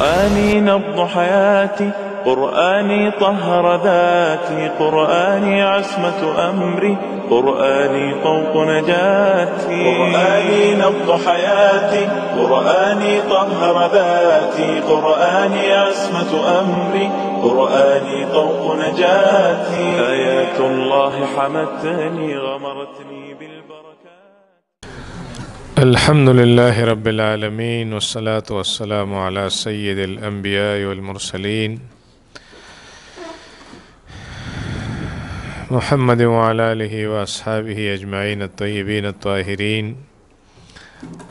قرآني نبض حياتي قرآني طهر ذاتي قرآني عصمة أمري قرآني طوق نجاتي قرآني نبض حياتي قرآني طهر ذاتي قرآني عصمة أمري قرآني طوق نجاتي آيات الله حمتني غمرتني بالله الحمد لله رب العالمين والصلاة والسلام على سيد الأنبياء والمرسلين محمد وعلى آله وأصحابه أجمعين الطيبين الطاهرين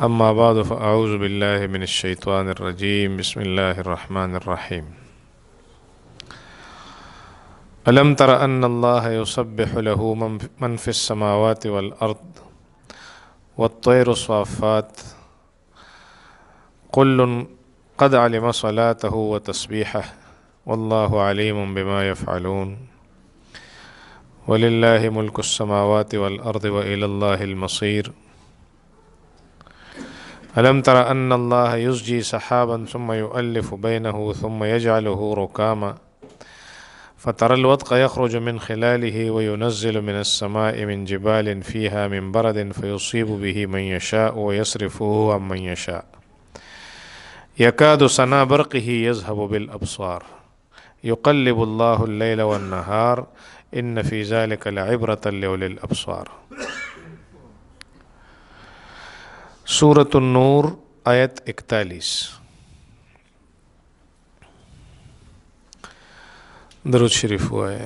أما بعد فأعوذ بالله من الشيطان الرجيم بسم الله الرحمن الرحيم ألم تر أن الله يسبح له من في السماوات والأرض والطير صافات كل قد علم صلاته وتسبيحه والله عليم بما يفعلون ولله ملك السماوات والأرض وإلى الله المصير ألم تر أن الله يزجي سحابا ثم يؤلف بينه ثم يجعله ركاما فترى الودق يخرج من خلاله وينزل من السماء من جبال فيها من برد فيصيب به من يشاء ويصرفه عن من يشاء يكاد سنا برقه يذهب بالأبصار يقلب الله الليل والنهار إن في ذلك لعبرة لأولي الأبصار سورة النور آية 41 درود شریف وای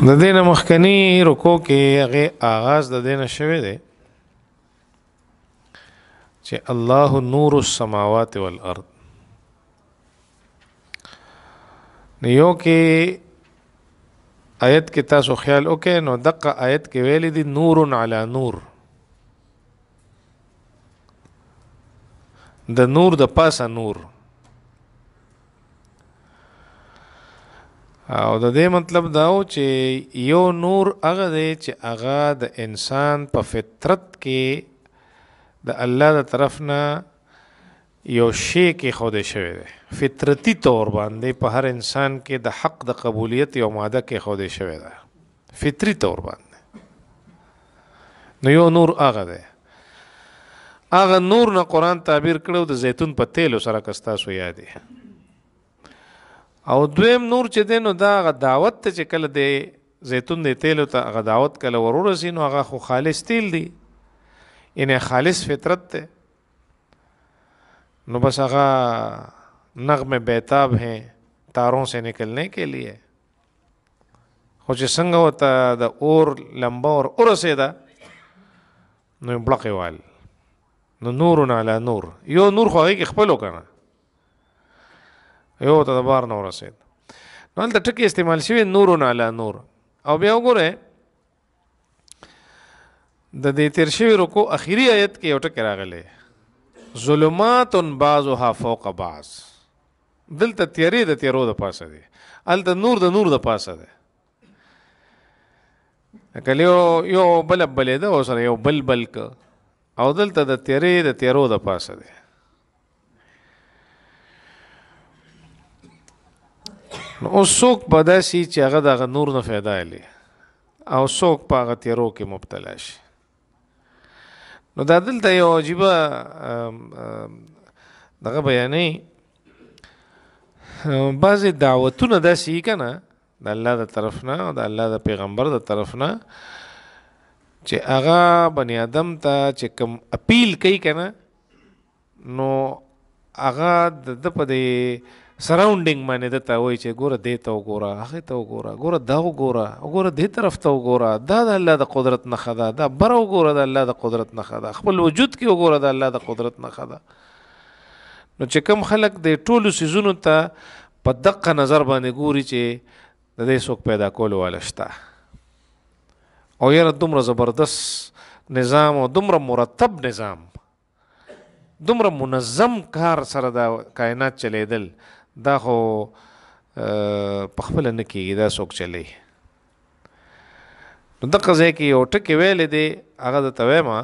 د دینه مخکنی رکو کې هغه آغاز د دینه شوه دی چې الله نور السماوات والارض یو کې آیت کې تاسو خیال وکې نو دغه آیت کې ویل دي نور علی نور د نور د پاسه نور او د دې مطلب دا و چې یو نور هغه دی چې هغه د انسان په فطرت کې د الله تر طرف نه یو شی کې خوده شوی دی فطرتی طور باندې په هر انسان کې د حق د قبولیت یو ماده کې خوده شوې ده فطری طور باندې نو یو نور هغه ده هغه نور نه قران تعبیر کړو د زیتون په تیلو سره کستا سو یادې او دویم نور چې دینو دا غ دعوت ته چې کله دی زیتون دی تیلو ته غ دعوت کله ورورسین نو هغه خو خالص تیل دی یعنی خالص فطرت ته نو بس هغه नगम बेताब हैं तारों से निकलने के लिए خوش څنګه وته د اور لمبه اور ورسېده نو بلقې وال نو نور علی نور یو نور خو هغه خپلو کنه یو ته د بار نور رسید نو هلته ټکی استعمال شوی نور علی نور او بیا وګوره د دې تیر شوی رکو اخیری آیت کې یو ټکی راغلی ظلمات بعضها فوق بعض دلته تیرې د تیرو د پاسه دي الته نور د نور د پاسه ده کله یو یو بل بل ده او سره یو بل بل ک او دلته د تیرې د تیرو د پاسه ده نو اوس څوک په داسي چې هغه د نور نه फायदा لري او څوک په هغه تیرو کې مبتلا شي نو دا دلته یو عجیب دغه بیانې بعضې دعوتونه داسې که نه د الله د طرف نه او د الله د پیغمبر د طرف نه چې هغه بنی آدم ته چې کم اپیل کوي که نه نو هغه د د په د سراونډینګ باندې د ته وایي چې ګوره دې ته وګوره هغې ته وګوره ګوره دا وګوره ګوره دې طرف ته وګوره دا د الله د قدرت نښه ده دا بره وګوره د الله د قدرت نښه ده خپل وجود کې وګوره د الله د قدرت نښه ده نو چې کم خلک د ټولو سيزونو ته په دقه نظر باندې ګوري چې د دې څوک پیدا کولو ولا شته او یاره دومره زبردست نظام او دومره مرتب نظام دومره منظم کار سره دا کائنات چلیدل دا خو په خپل نه کېږي دا څوک چلی نو دغه ځای کې یو ټکی ویل دی هغه د تویما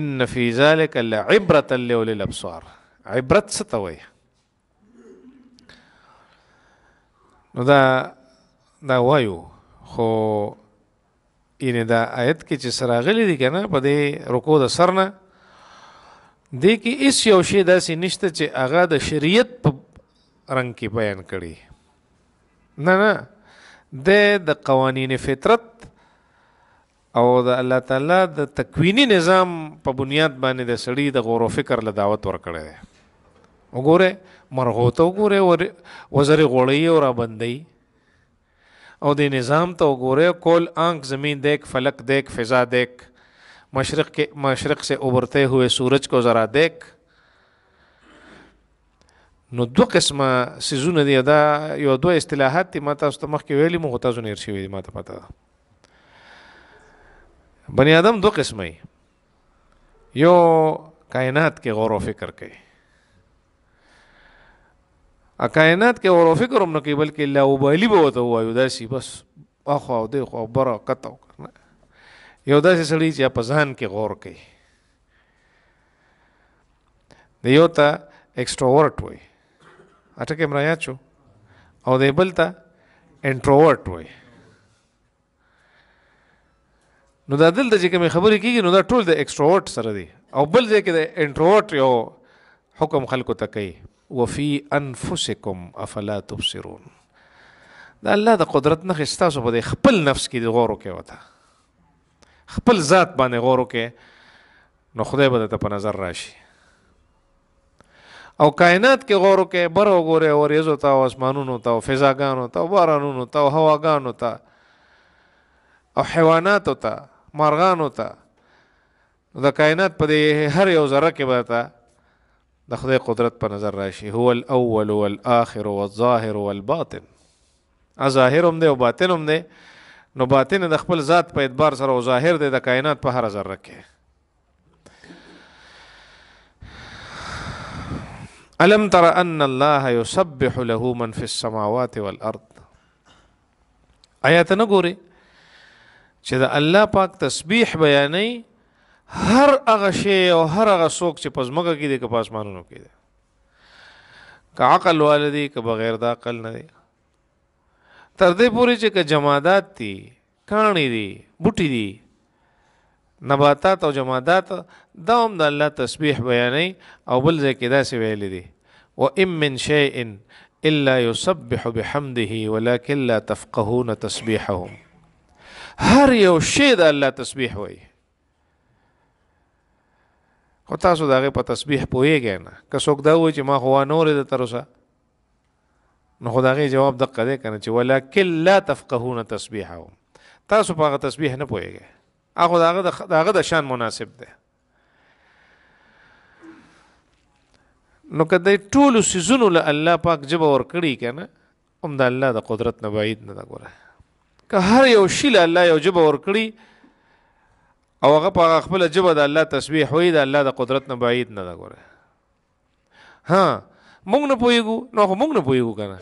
ان فی ذلک لعبرة لولی الابصار عبرت څه ته وایي نو دا دا وایو خو یعنی دا آیت کې چې سراغلی دي کنه په دې رکو د سر نه دې کې اس یو شی داسې نشته چې هغه د شریعت په رنگ کې بیان کړي نه نه د د قوانین فطرت او د الله تعالی د تکوینی نظام په بنیاد باندې د سړی د غور او فکر له دعوت ورکړي وګوره مرغو ته وګوره وزر غوړی او را بندې او د نظام ته وګوره کول آنک زمین دیکھ فلک دیکھ فضا دیکھ مشرق کے مشرق سے ابھرتے ہوئے سورج کو ذرا دیکھ نو دو قسمه سيزونه دي دا یو دوه اصطلاحات دي ماته تاسو مخ کې ویلي مو تاسو نه ارشي وي ماته پته ده بني ادم دو قسمه یو کائنات کې غور او فکر کوي ا کائنات کې اور فکر هم نه کوي بلکې لا وبالي به وته وایو دا شي بس اخو او دغه خبره کته یو داسې سړی چې په ځان کې غور کوي د یو ته اکستروورټ وای اته کې مرایا چو او د بل ته انټروورټ وای نو دا دلته چې کوم خبرې کیږي نو دا ټول د اکستروورټ سره دی او بل ځای کې د انټروورټ یو حکم خلکو ته کوي وفي انفسکم افلا تبصرون دا الله د قدرت نه خستاسو په خپل نفس کې د غورو کې وتا خپل ذات باندې غورو کې نو خدای به ته په نظر راشي او کائنات کې غور وکې بر وګوره او ریزو تا او اسمانونو تا او فضاګانو تا او بارانونو تا او هواګانو تا او حیواناتو تا مرغانو تا د کائنات په هر یو ذره کې به تا د خدای قدرت په نظر راشي هو الاول والاخر والظاهر والباطن ا ظاهر هم دی او باطن هم دی نو باطن د خپل ذات په اعتبار سره او ظاهر دی د کائنات په هر ذره کې الم تر ان الله يسبح له من في السماوات والارض آیات نه ګوري چې د الله پاک تسبیح بیانې هر هغه شی او هر هغه څوک چې پزماګه کې دي که پاسمانونو کې دي که عقل والدي که بغیر د عقل نه دي تر دې پورې چې که جمادات دي کانی دي بوټي دي نباتات او جمادات دا هم د الله تسبیح بیانې او بل ځای کې دا څه ویل دي و ام من شیء الا يسبح بحمده ولكن لا تفقهون تسبيحهم هر یو شی د الله تسبیح وایي او تاسو داغه په تسبیح پوهیږئ نه که څوک دا وایي چې ما خو نور د ترسه نو خدای جواب دقه دی کنه چې ولکل لا تفقهون تسبیحهم تاسو په تسبیح نه پوهیږئ هغه داغه داغه د شان مناسب دی نو کدی ټول سيزونو له الله پاک جب ور کړی کنه هم د الله د قدرت نه بعید نه دا ګوره که هر یو شی له الله یو جب ور کړی او هغه په خپل جبه د الله تسبیح وای د الله د قدرت نه بعید نه دا ګوره ها مونږ نه پویګو نو خو مونږ نه پویګو کنه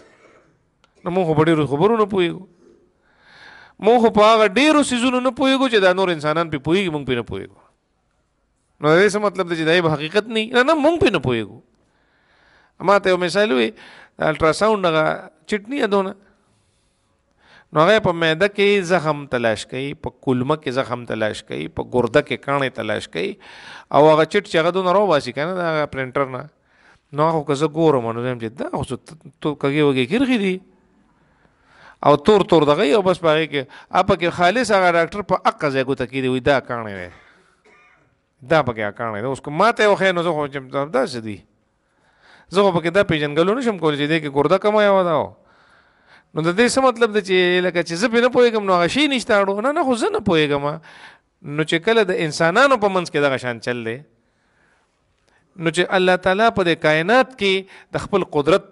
نو مونږ په ډیرو خبرو نه پویګو مونږ په هغه ډیرو سيزونو نه پویګو چې دا نور انسانان په پویګي مونږ په نه پویګو نو دا څه مطلب دی چې دا حقیقت نه نه نه مونږ په نه پویګو اما ته مثال وي الټرا ساوند هغه چټنی ادونه نو هغه په معده کې زخم تلاش کوي په کولمه کې زخم تلاش کوي په ګرده کې کانې تلاش کوي او هغه چټ چې هغه دونه راوباسي کنه دا پرنټر نه نو هغه که زه ګورم نو زم چې دا خو تو کګي وګي ګرخي دي او تور تور دغه او بس باغې کې اپ کې خالص هغه ډاکټر په اق ځای کو تکې دی وې دا کانې نه دا پکې کانې نه اوس کو ماته وخه نو زه خو چې دا سدي زه په کې دا پیجن غلو نشم کولای چې دې کې ګرده کمه یو دا و. نو د دې څه مطلب دی چې لکه چې زه په نه پوهیږم نو غشي نشته اړو نه نه خو زه نه پوهیږم نو چې کله د انسانانو په منځ کې دغه شان چل دی نو چې الله تعالی په د کائنات کې د خپل قدرت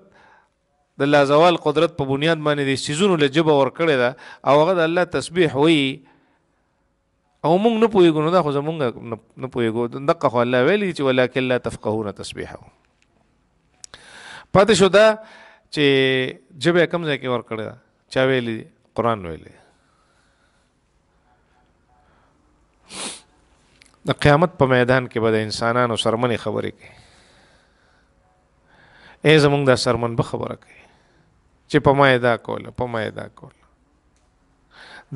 د لا زوال قدرت په بنیاد باندې د سيزونو لجب ور کړی دا او هغه د الله تسبیح وی او موږ نه پوهیږو نو دا خو زمونږ نه پوهیږو دقه خو الله ویلي چې ولکه لا تفقهون تسبیحه پاتې شو دا چې جبه کم ځای کې ور کړی چا ویلی قران ویلی د قیامت په میدان کې به د انسانانو سرمنې خبرې کوي ای زمونږ دا سرمن به خبره کوي چې په ما ادا کوله په ما ادا کوله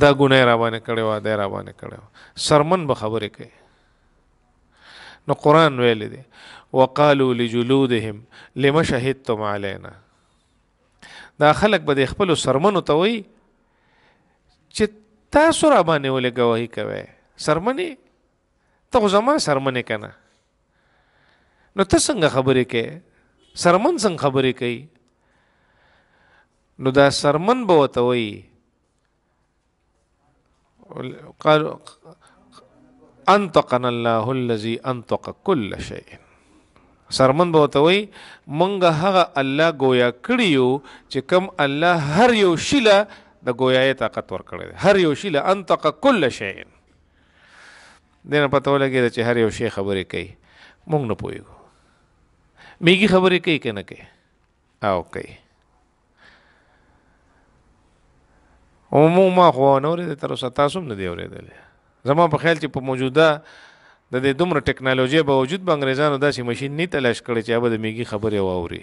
دا ګناه را باندې کړی و دا را باندې کړی و سرمن به خبرې کوي نو قران ویل دي وقالو لجلودهم لما شهدتم علينا دا خلک به د خپل سرمنو ته وي چې تاسو را باندې ولې گواہی کوي سرمنې ته زما سرمنې کنه نو ته څنګه خبرې کوي سرمن څنګه خبرې کوي نو دا سرمن به وته وي قال انطقنا الله الذي انطق كل شيء سرمن به ته وي مونږ هغه الله گویا کړیو چې کم الله هر یو شیله د گویاي طاقت ورکړي هر یو شیله انطق کل شی دنه پته ولګي چې هر یو شی خبرې کوي مونږ نه پوهیږو میږي خبرې کوي کنه کوي او کوي عموما خو نورې تر اوسه تاسو هم نه دی اورېدلې زما په خیال چې په موجوده د دې دومره ټکنالوژي باوجود به انګريزانو داسې ماشين نه تلاش کړي چې به د میګي خبره واوري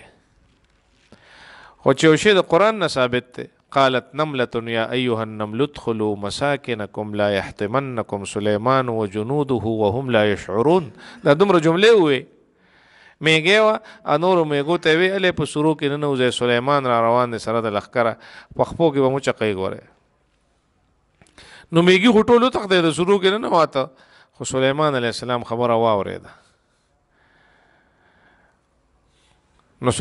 خو چې اوشه د قران نه ثابت ده قالت نملة يا أيها النمل ادخلوا مساكنكم لا يحتمنكم سليمان وجنوده وهم لا يشعرون دا دومره جمله وي میګه وا انور میګو ته وی اله په شروع کې نه وځي سليمان را روان دي سره د لخکره پخپو کې به مو چقې ګوره نو میګي هټولو تخ د شروع کې نه واته خو سليمان عليه السلام خبره واورېده نو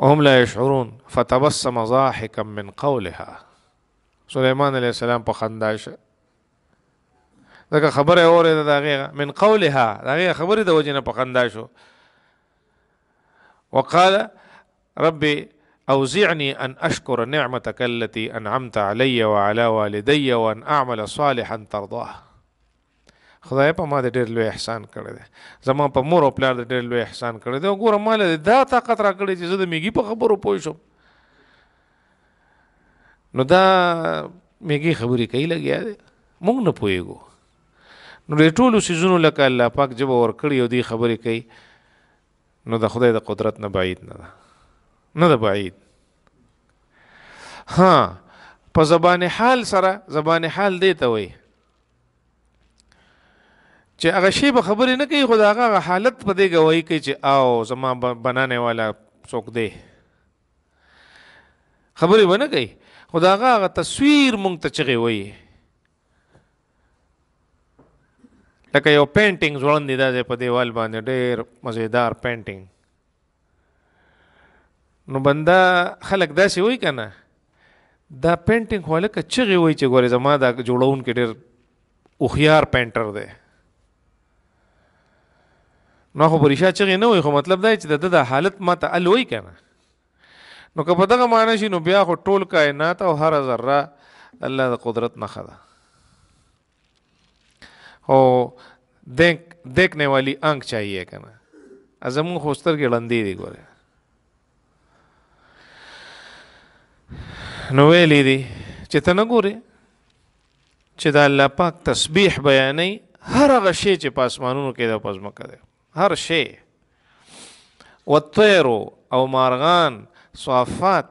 هم لا يشعرون فتبسم ضاحكا من قولها سليمان عليه السلام په خندا شه دغه خبره اورېده دغه من قولها دغه خبره د وجنه په خندا شو وقال ربي أوزعني أن أشكر نعمتك التي أنعمت علي وعلى والدي وأن أعمل صالحا ترضاه خدای په ما د ډېر لوی احسان کړی دی زما په مور او پلار د ډېر لوی احسان کړی دی وګوره مال دا طاقت را کړی چې زه د میګي په خبرو پوه شم نو دا میګي خبرې کوي لګیا دی مونږ نه پوهېږو نو د ټولو سيزونو لکه الله پاک جب ور کړی او دی خبرې کوي نو د خدای د قدرت نه بعید نه ده نه ده بعید ها په زبان حال سره زبان حال دی ته وایي چې هغه شی به خبرې نه کوي خدا هغه حالت په دې گواہی کوي چې آو زما بنانه والا څوک دی خبرې ونه کوي خدا هغه تصویر مونږ ته چغي وایي لکه یو پینټینګ ځوړندې ده په دیوال باندې ډېر مزیدار پینټینګ نو بندا خلک داسې وای کنه دا پینټینګ خو لکه چغي وای چې ګوره زما دا جوړون کې ډېر اوخيار پینټر دی نو خو پریشا چغې نه وي خو مطلب دا چې د د حالت ماته ال وای کنه نو که په دغه معنی شي نو بیا خو ټول کائنات او هر ذره الله د قدرت نه خدا او دیکھ دیکھنے والی آنکھ چاہیے کنه ازمون خوستر کې لندې دی ګوره نو ویلې دي چې ته نه ګوره چې دا الله پاک تسبیح بیانې هر هغه شی چې پاسمانونو کې د پزما کوي هر شی وطیر او مارغان صافات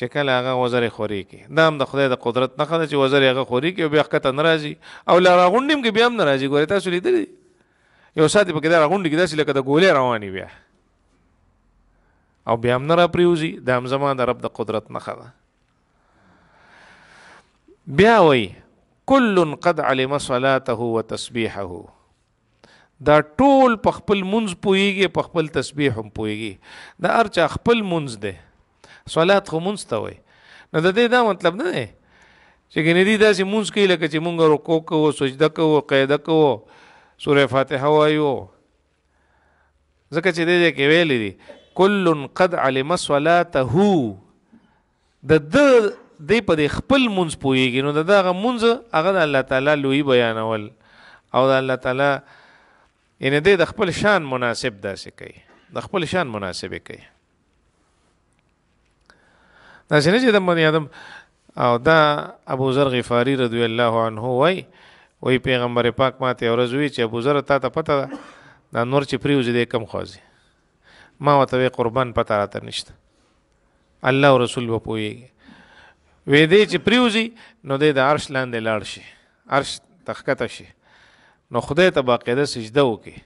چې کله هغه وزر خوري کې دا هم د خدای د قدرت نه خدای چې وزر هغه خوري کې او بیا ښکته ناراضي او لاره غونډیم کې بیا هم ناراضي ګورې تاسو لیدلی یو ساتي په کې دا غونډي کې داسې لکه د ګولې رواني بیا او بیا هم نه را پریوزي دا هم زما د رب د قدرت نه خدای بیا وای کل قد علم صلاته وتسبيحه دا ټول په خپل منځ پويږي په خپل تسبیح هم پويږي دا ارچا خپل منځ ده صلات خو منځ ته وي نو د دې دا مطلب نه دی چې ګنې دي داسې منځ کې لکه چې مونږ رکوع کوو سجده کوو قاعده کوو سوره فاتحه وایو ځکه چې دې کې ویلې دي کل قد علم صلاته د د د په خپل منځ پويږي نو دغه منځ هغه د الله تعالی لوی بیانول او د الله تعالی ان دې د خپل شان مناسب داسې کوي د خپل شان مناسب کوي دا څنګه چې د بنی آدم او دا ابو ذر غفاری رضی الله عنه وای وای پیغمبر پاک ماته اورزوی چې ابو ذر تا ته پته ده دا نور چې پریوز دې کم خوځي ما وته قربان پته راته نشته الله او رسول به پويږي وې دې چې پریوزي نو دې د عرش لاندې لاړ شي عرش تخکته شي نو خدای ته باقاعده سجده وکي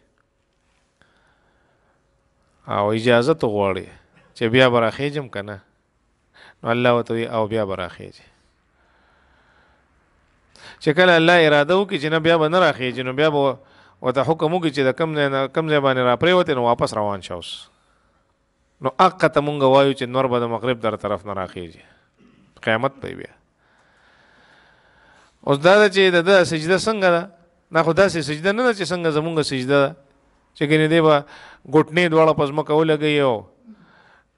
او اجازه ته غواړي چې بیا براخېجم کنه نو الله وته او بیا براخېج چې کله الله اراده وکړي چې نه بیا به نه راخېج نو بیا به وته حکم وکړي چې د کم نه کم ځای باندې را پریوته نو واپس روان شوس نو اقه ته مونږ وایو چې نور به د مغرب در طرف نه راخېږي قیامت پی بیا اوس دا چې د سجده څنګه ده نه خدا سي سجده نه چې څنګه زمونږ سجده چې ګنې دی به ګټنې دواړه پزما کو لګي او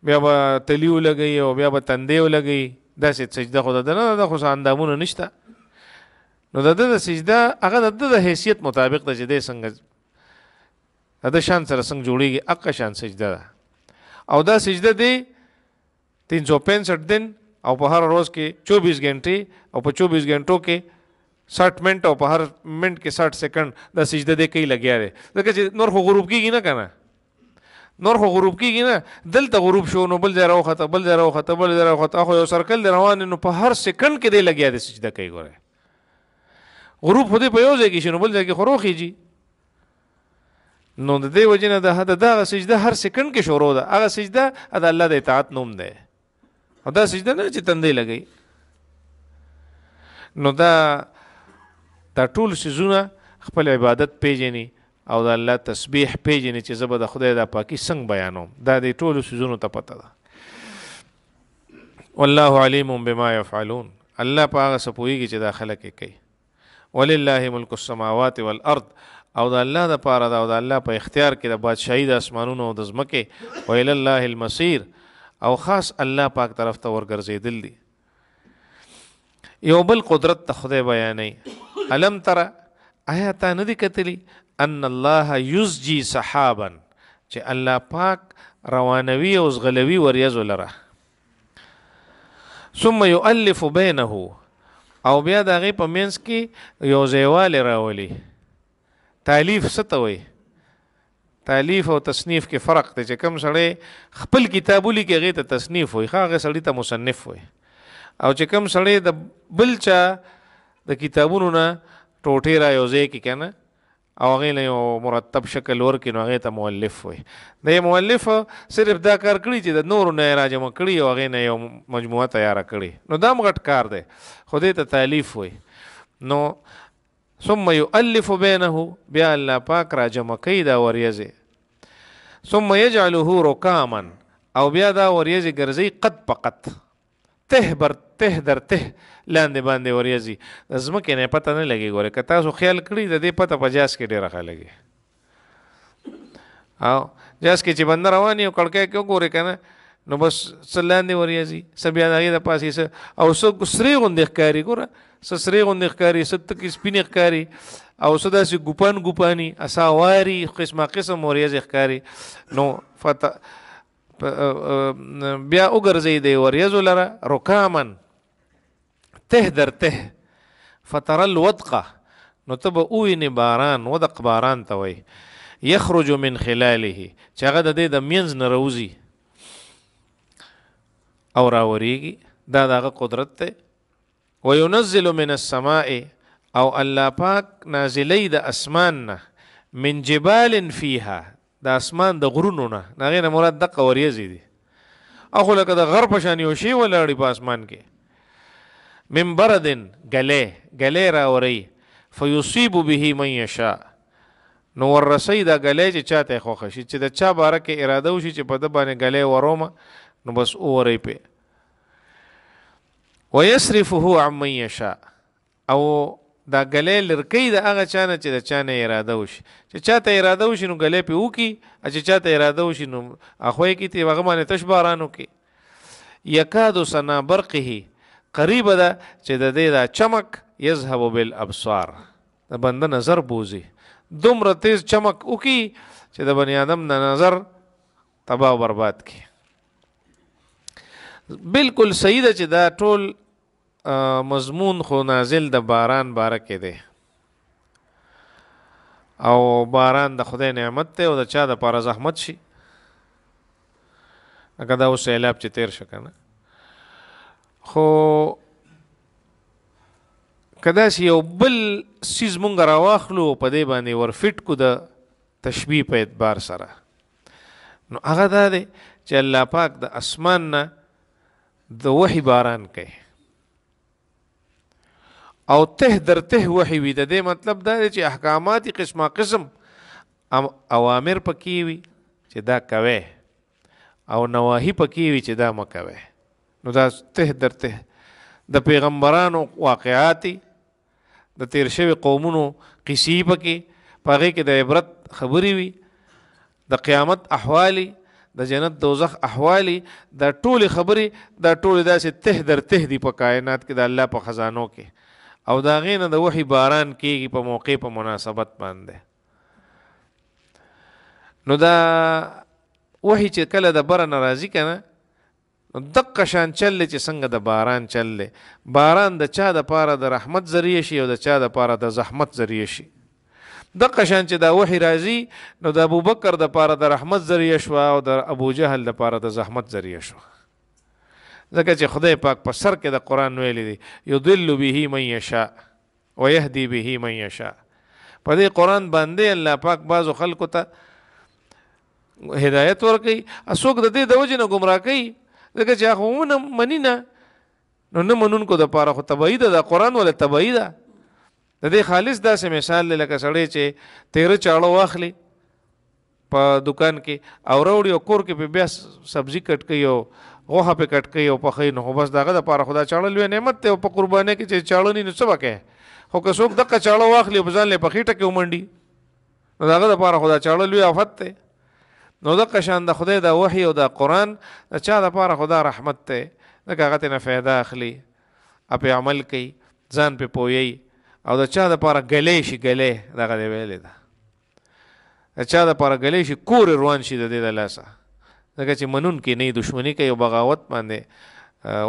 بیا به تلیو لګي او بیا به تندې لګي دا سي سجده خدا نه دا خو اندامونه نشته نو د د سجده هغه د د حیثیت مطابق د جدي څنګه د شان سره څنګه جوړیږي اقا شان سجده ده او دا سجده دی 365 دن او په هر روز کې 24 غنټې او په 24 غنټو کې 60 منټ او په هر منټ کې 60 سکند د سجده دی کوي لګیا دی ځکه چې نور خو غروب کیږي نه کنه نور خو غروب کیږي نه دلته غروب شو نو بل ځای راوخته بل ځای راوخته بل ځای راوخته خو یو سرکل دی روان نو په هر سکند کې دی لګیا دی سجده کوي ګوره غروب خو دې په یو ځای کې شنو بل ځای کې خو روخیږي نو د دې وجنه د هدا دغه سجده هر سکند کې شروع ده هغه سجده د الله د اطاعت نوم ده او دا سجده نه چې تندې لګي نو دا دا ټول سيزونه خپل عبادت پیژني او د الله تسبیح پیژني چې زبر د خدای د پاکي څنګه بیانوم دا د ټول سيزونو ته پته ده والله علیم بما يفعلون الله پاغه سپويږي چې دا خلک کوي ولله ملک السماوات والارض او د الله د پاره دا او د الله په اختیار کې د بادشاہي د اسمانونو او د زمکه او ال الله المصير او خاص الله پاک طرف ته ورګرځېدل دي یو بل قدرت ته خدای بیانې علم تر آیا تا ندی کتلی ان الله یسجی صحابن چې الله پاک روانوي او زغلوي وریاز لره ثم يؤلف بينه او بیا دغه په منس کې یو ځایواله راولي تالیف ستوي تالیف او تصنیف کې فرق دی چې کم سړی خپل کتابولي کې غي ته تصنیف وي خاغه سړی ته مصنف وي او چې کم سړی د بلچا د کتابونو نه ټوټه را یوځې کې کنه او هغه له مرتب شکل ور کې نو هغه ته مؤلف وي د مؤلف صرف دا کار کړی چې د نور نه راجم کړی او هغه نه یو مجموعه تیار کړی نو دا مغټ کار دی خو ته تالیف وي نو ثم يؤلف بينه بیا الله پاک راجم کوي دا وریزه ثم يجعله ركاما او بیا دا وریزه ګرځي قد په قد ته بر ته در ته لاندې باندې وریځي زمکه نه پته نه لګي ګوره که تاسو خیال کړی د دې پته په جاس کې ډیره خلګي او جاس کې چې بند رواني او کڑکې کې ګوره کنه نو بس سلاندې وریځي سبیا دغه د پاسې سه او سو سری غوندې ښکاری ګوره سو سری غوندې ښکاری ست کې سپینې ښکاری او سو داسې ګوپان ګوپانی اساواری قسمه قسم وریځي ښکاری نو فتا بیا وګرځي دی وریز لره رکامن ته در ته فتر الودقه نو تب اوینه باران ودق باران ته وای یخرج من خلاله چې هغه د دې د مینز نه روزي او راوريږي دا دغه قدرت ته وينزل من السماء او الله پاک نازلی د اسمان نه من جبال فيها د اسمان د غرونو نه هغه نه مراد د قوریزي دي اخو لکه د غر په شان یو شی ولاړی په اسمان کې منبردن غله غله را وری فیصيب به من یشا نو ورسی دا غلې چې چاته خوښ شي چې د چا باره کې اراده وشي چې په د باندې غلې وروم نو بس اوري په ويصرفه عن من يشاء او دا غلې لړکې د هغه چانه چې د چانه اراده وشي چې چاته اراده وشي نو غلې په وکی چې چاته اراده وشي نو اخوې کې تی هغه باندې تشبارانو کې یکاد سنا برقه قریب ده چې د دې دا چمک یذهب بالابصار د بند نظر بوزي دومره تیز چمک وکي چې د بنی آدم د نظر تباہ برباد کی بالکل صحیح ده چې دا ټول مضمون خو نازل د باران باره کې دی او باران د خدای نعمت ته او د چا د پاره زحمت شي اګه دا اوس سیلاب چې تیر شو کنه خو کدا سی یو بل سیز مونږ راواخلو په دې باندې ورفټ کو د تشبیه په اعتبار سره نو هغه دا دی چې الله پاک د اسمان نه د وحي باران کوي او ته در ته وحي وي د دې مطلب دا چې احکامات قسمه قسم اوامر پکې وي چې دا کوي او نواهی پکې وي چې دا مکوي نو دا ته در ته د پیغمبرانو واقعاتي د تیر شوی قومونو قصې پکې پغې کې د عبرت خبرې وي د قیامت احوالی د جنت دوزخ احوالی د ټوله خبرې د ټوله داسې ته در ته دی په کائنات کې د الله په خزانو کې او دا غینه د وحی باران کیږي په موقع په مناسبت باندې نو دا وحی چې کله د بر ناراضی کنه دقه شان چل چې څنګه د باران چل باران د چا د پاره د رحمت ذریعہ شي او د چا د پاره د زحمت ذریعہ شي دقه شان چې دا وحی راځي نو د ابوبکر د پاره د رحمت ذریعہ شو او د ابوجهل د پاره د زحمت ذریعہ شو ځکه چې خدای پاک په سر کې د قران ویل دي یضل به من یشاء ويهدي به من یشاء په دې قران باندې الله پاک بعض خلکو ته هدایت ورکي اسوک د دې د وجه نه گمراه کوي ځکه چې هغه نه منی نه نو نه منونکو د پاره خو تبعید د قران ول تبعید د دې خالص داسې مثال لکه سړی چې تیر چاړو واخلي په دکان کې او وروړي کور کې په بیا سبزی کټ کوي غوخه په کټ کوي او په خې نو بس داغه د پاره خدا چاړل وی نعمت ته او په قربانه کې چې چاړنی نو سبا کې خو که څوک دغه چاړو واخلي په ځان له پخېټه کې ومنډي داغه د پاره خدا چاړل وی آفت ته نو دغه شان د خدای د وحي او د قران د چا د پاره خدا رحمت ته دغه غته نه फायदा اخلي اپې عمل کوي ځان په پوي او د چا د پاره غلې شي غلې دغه دی ویلې دا چا د پاره غلې شي کور روان شي د دې د لاسه ځکه چې منون کې نه دښمنی کوي او بغاوت باندې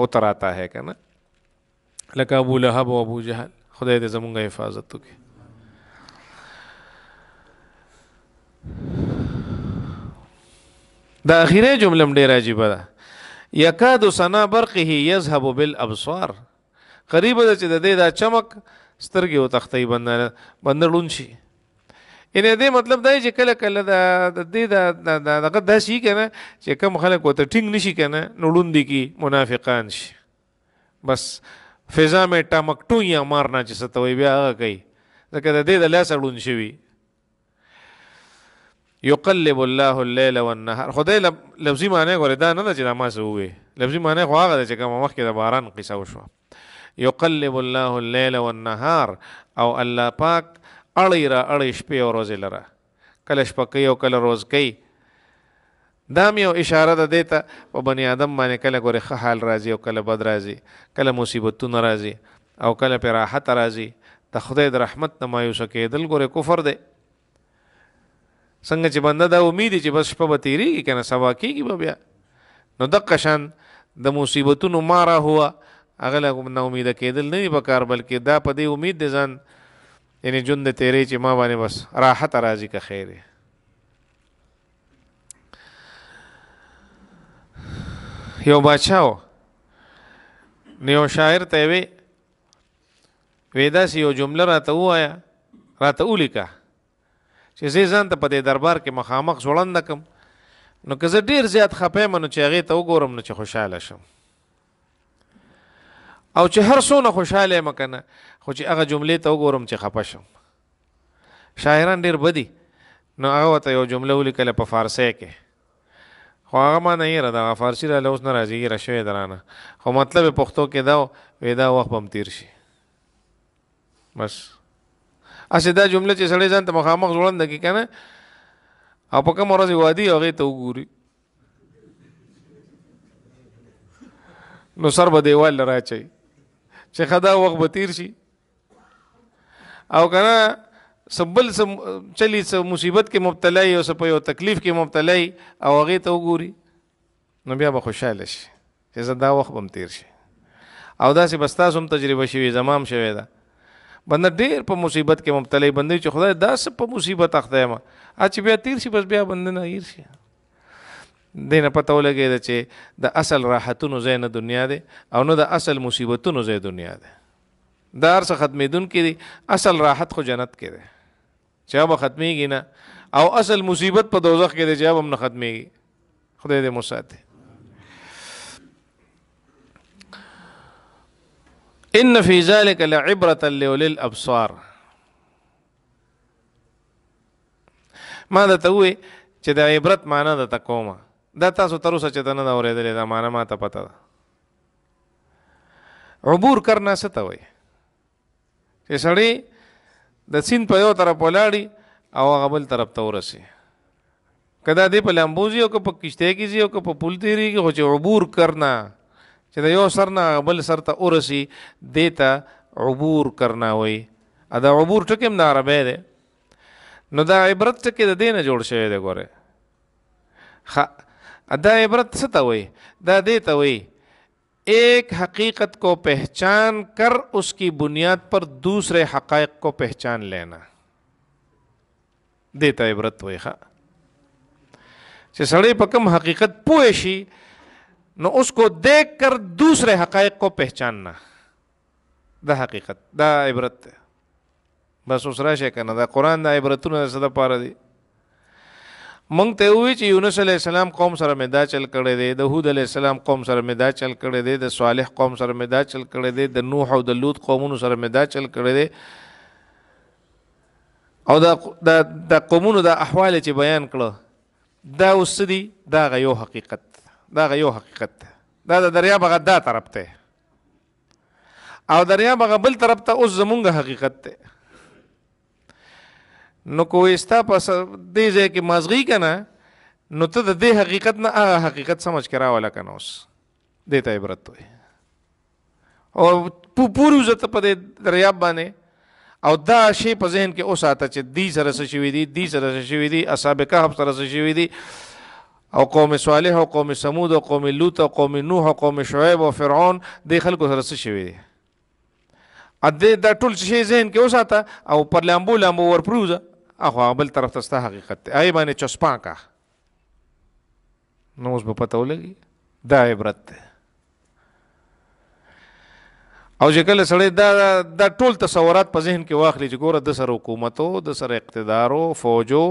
اتر آتا ہے کنه لکه ابو لهب او ابو جهل خدای دې زمونږه حفاظت وکړي دا اخیره جمله ډیره عجیب ده یکاد سنا برقه یذهب بالابصار قریب ده چې د دې دا چمک سترګې او تختې بندر بندرون شي ان دې مطلب دا چې کله کله د دې د دغه د شي کنه چې کوم خلک وته ټینګ نشي کنه نړوند کی منافقان شي بس فضا مې ټمکټو یا مارنا چې ستوي بیا کوي ځکه د دې د لاس اړون شوی یقلب الله الليل والنهار خدای لفظي معنی غوړه دا نه چې ما سو وي لفظي معنی خو هغه چې کوم وخت د باران قصه وشو یقلب الله الليل والنهار او الله پاک اړی را اړی شپې او ورځې لره کله شپه کوي او کله روز کوي دا یو اشاره ده دیته په بنی آدم باندې کله ګوره ښه حال راځي او کله بد راځي کله مصیبتونه راځي او کله په راحت راځي د خدای د رحمت نه مایوس کېدل ګوره کفر دی څنګه چې بنده دا امید چې بس شپه به تیریږي کنه سبا کېږي به بیا نو د قشان د مصیبتونو مارا هوا هغه له نه امید کېدل نه پکار بلکې دا په دې امید دي ځان یعنی جون د تیرې چې ما باندې بس راحت راځي که خیره یو بچاو نیو شاعر ته وی وېدا سی یو جمله راته وایا راته ولیکا چې زه ځان ته په دې دربار کې مخامخ ځوړند کم نو که زه ډیر زیات خپه منو چې هغه ته وګورم نو چې خوشاله شم او چې هر څونه خوشاله مکنه خو چې هغه جملې ته وګورم چې خپه شم شاعران ډیر بدی نو هغه ته یو جمله ولیکله په فارسی کې خو هغه ما نه یره دا فارسی را لوس نه راځي را شوی درانه خو مطلب پښتو کې دا وېدا وخت هم تیر شي بس اسه دا جمله چې سړی ځان ته مخامخ ځوړند کې کنه او په کوم ورځ وادي هغه ته وګوري نو سر به دیوال راچي چې خدا وخت به تیر شي او کنه سبل سم چلی سم مصیبت کې مبتلا یو سپ یو تکلیف کې مبتلا او هغه ته وګوري نو بیا به خوشاله شي چې زدا وخت بم تیر شي او دا سي بستا سم تجربه شوي زمام شوي دا بنده ډیر په مصیبت کې مبتلا بندي چې خدای دا سب په مصیبت اخته ما اچ بیا تیر شي بس بیا بندنه ایر شي دینه پته ولګی چې د اصل راحتونو ځای نه دنیا دی او نه د اصل مصیبتونو ځای دنیا دی دا ارس ختمیدون کې دی اصل راحت خو جنت کې دی چې به ختمیږي نه او اصل مصیبت په دوزخ کې دی چې هم نه ختمیږي خدای دې مساعد ان فی ذلک لعبرة لولی الابصار ما دا ته وې چې د عبرت معنا د تکومه دا تاسو تر اوسه چې دا نه اورېدلې دا معنا ما ته پته ده عبور کرنا څه ته وایي چې سړی د سیند په یو طرف ولاړی او هغه بل طرف ته ورسی کدا دی په لامبوزي او په کشته کې زی او په پل تیریږي خو چې عبور کرنا چې د یو سر نه بل سر ته ورسی دیتا عبور کرنا وایي ا دا عبور ټکم نه عربی ده نو دا عبرت ټکی د دینه جوړ شوی دی ګوره دا عبرت څه ته وایي دا دې ته وایي ایک حقیقت کو پہچان کر اس کی بنیاد پر دوسرے حقائق کو پہچان لینا دیتا عبرت وای ښا چې سړی په کوم حقیقت پوه شي نو اس کو دیکھ کر دوسرے حقائق کو پہچاننا دا حقیقت دا عبرت ده بس اوس راشه کنه دا قران دا عبرتونه څه د پاره دي مونږ ته وی چې یونس علی السلام قوم سره مدا چل کړي دي د هود علی السلام قوم سره مدا چل کړي دي د صالح قوم سره مدا چل کړي دي د نوح او د لوط قومونو سره مدا چل کړي دي او دا د قومونو د احوال چې بیان کړه دا اوس دي دا غيو حقیقت دا غيو حقیقت دا د دریا بغدا طرف ته او دریا بغبل طرف ته اوس زمونږ حقیقت ته نو کوستا پس دې ځای کې مازغي کنه نو ته د دې حقیقت نه هغه حقیقت سمج کرا ولا کنه اوس دیتا عبرت وي او پو پورو زته په دې دریاب باندې او دا شی په ذهن کې اوس آتا چې دې سره څه شوی دي دې سره څه شوی دي اصحاب کهف سره څه شوی دي او قوم صالح او قوم سمود او قوم لوط او قوم نوح او قوم شعیب او فرعون د خلکو سره څه شوی دی ا دې دا ټول شی ذهن کې اوساته او پر لامبو لامبو ورپروزه اخو بل طرف ته ستا حقیقت ته آی باندې چسپا کا نو اوس په پته ولګي دا عبرت ده او چې کله سړی دا د ټول تصورات په ذهن کې واخلي چې ګوره د سره حکومتو د سره اقتدارو فوجو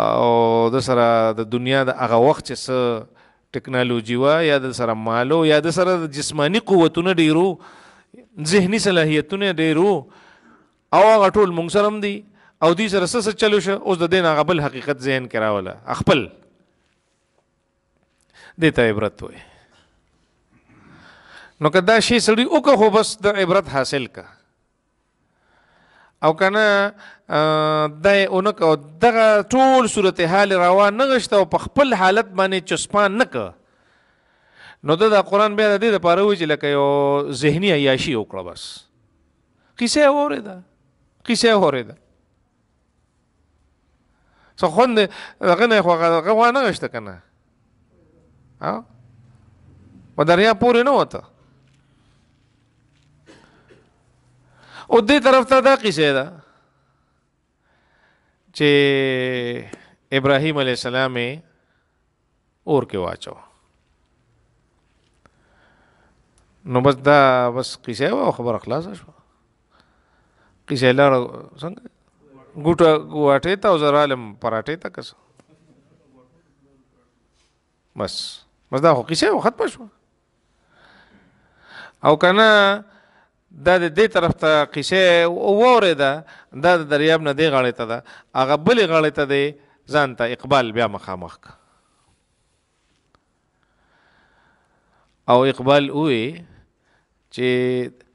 او د سره د دنیا د هغه وخت چې ټکنالوژي وا یا د سره مالو یا د سره د جسمانی قوتونه ډیرو ذهني صلاحیتونه ډیرو او هغه ټول مونږ سره هم دي او دې سره سره چلو شو اوس د دین هغه بل حقیقت ذهن کرا ولا خپل دته عبرت وي نو کدا شي سړی وکه خو بس د عبرت حاصل کا او کنه د اونکه دغه ټول صورت حال روان نغشت او په خپل حالت باندې چسپان نک نو د قرآن بیا د دې لپاره وی چې لکه یو ذهني عیاشي وکړه بس کیسه اوریدا کیسه اوریدا څه خوند هغه نه خو هغه وا نه غشته کنه ها په دریا پورې نه وته او دې طرف ته دا قصه ده چې ابراهيم عليه السلام اور کې واچو نو بس دا بس قصه او خبر خلاص شو قصه لاره څنګه ګوټه واټې ته او زرالم پراټې ته کس بس بس دا خو کیسه ختم شو او کنه دا د دې طرف ته قصه ووره ده دا د دریاب نه دی غاړې ته ده هغه بلې غاړې ته دی ځان ته اقبال بیا مخامخ او اقبال وې چې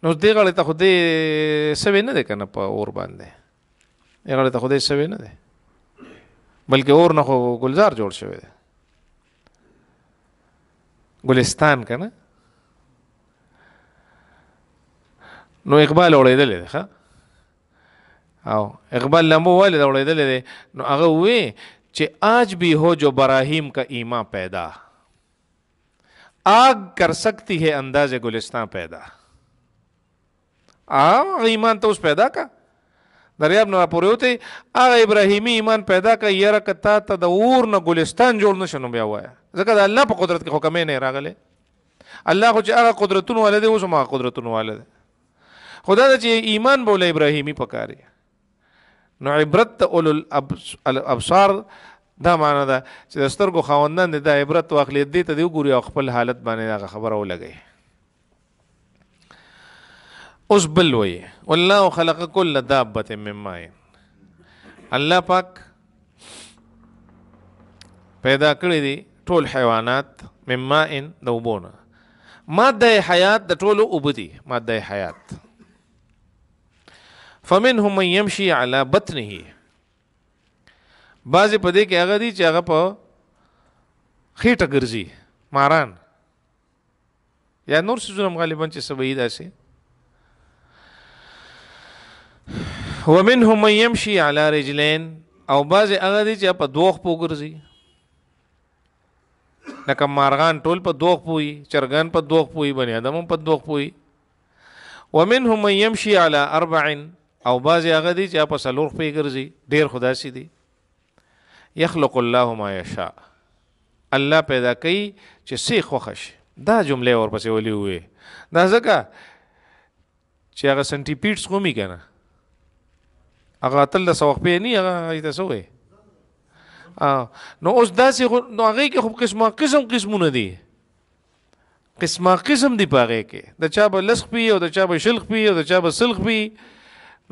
نو دې غاړې ته خو دې سوي نه ده کنه په اور باندې هغه ته خدای شوی نه دی بلکې اور نه خو گلزار جوړ شوی دی ګلستان کنه نو اقبال اورېدل دی ښا او اقبال لمو والد اورېدل دی نو هغه وې چې آج بھی ہو جو براہیم کا ایما پیدا آگ کر سکتی ہے انداز گلستان پیدا آ ایمان تو اس پیدا کا دریاب نه پورې وته هغه ابراهیمی ایمان پیدا کړ یره کتا ته د اور نه ګلستان جوړ نشنو بیا وای ځکه د الله په قدرت کې حکم نه راغله الله خو چې هغه قدرتونو ولده اوس ما قدرتونو ولده خدا د چې ایمان بوله ابراهیمی پکاري نو عبرت اول الابصار دا معنی ده چې د سترګو خوندان د عبرت واخلې دې ته دی ګوري خپل حالت باندې هغه خبره ولګي اوس بل وی والله خلق کل دابه من ماء الله پاک پیدا کړی دي ټول حیوانات من ماء د وبونه ماده حیات د ټولو وبدي ماده حیات فمنهم من يمشي على بطنه بعض په دې کې هغه دي چې هغه په خېټه ګرځي ماران یا نور څه غالبا چې سبعید اسي ومنهم من يمشي على رجلين او بعض هغه دي چې په دوخ پوګرځي لکه مارغان ټول په دوخ پوي چرګان په دوخ پوي بني ادم په دوخ پوي ومنهم من يمشي على اربع او بعض هغه دي چې په سلور پوي ګرځي ډیر خدا سي دي يخلق الله ما يشاء الله پیدا کوي چې سي خوښ دا جمله ورپسې ولي وي دا ځکه چې هغه سنټیپیډز کومي کنه هغه تل د سوخپې نه هغه تاسوې نو اوس داسې نو هغه کې خو قسمه قسم قسمونه دي قسمه قسم دي پاره کې د چا به لسخ پی او د چا به شلخ پی او د چا به سلخ پی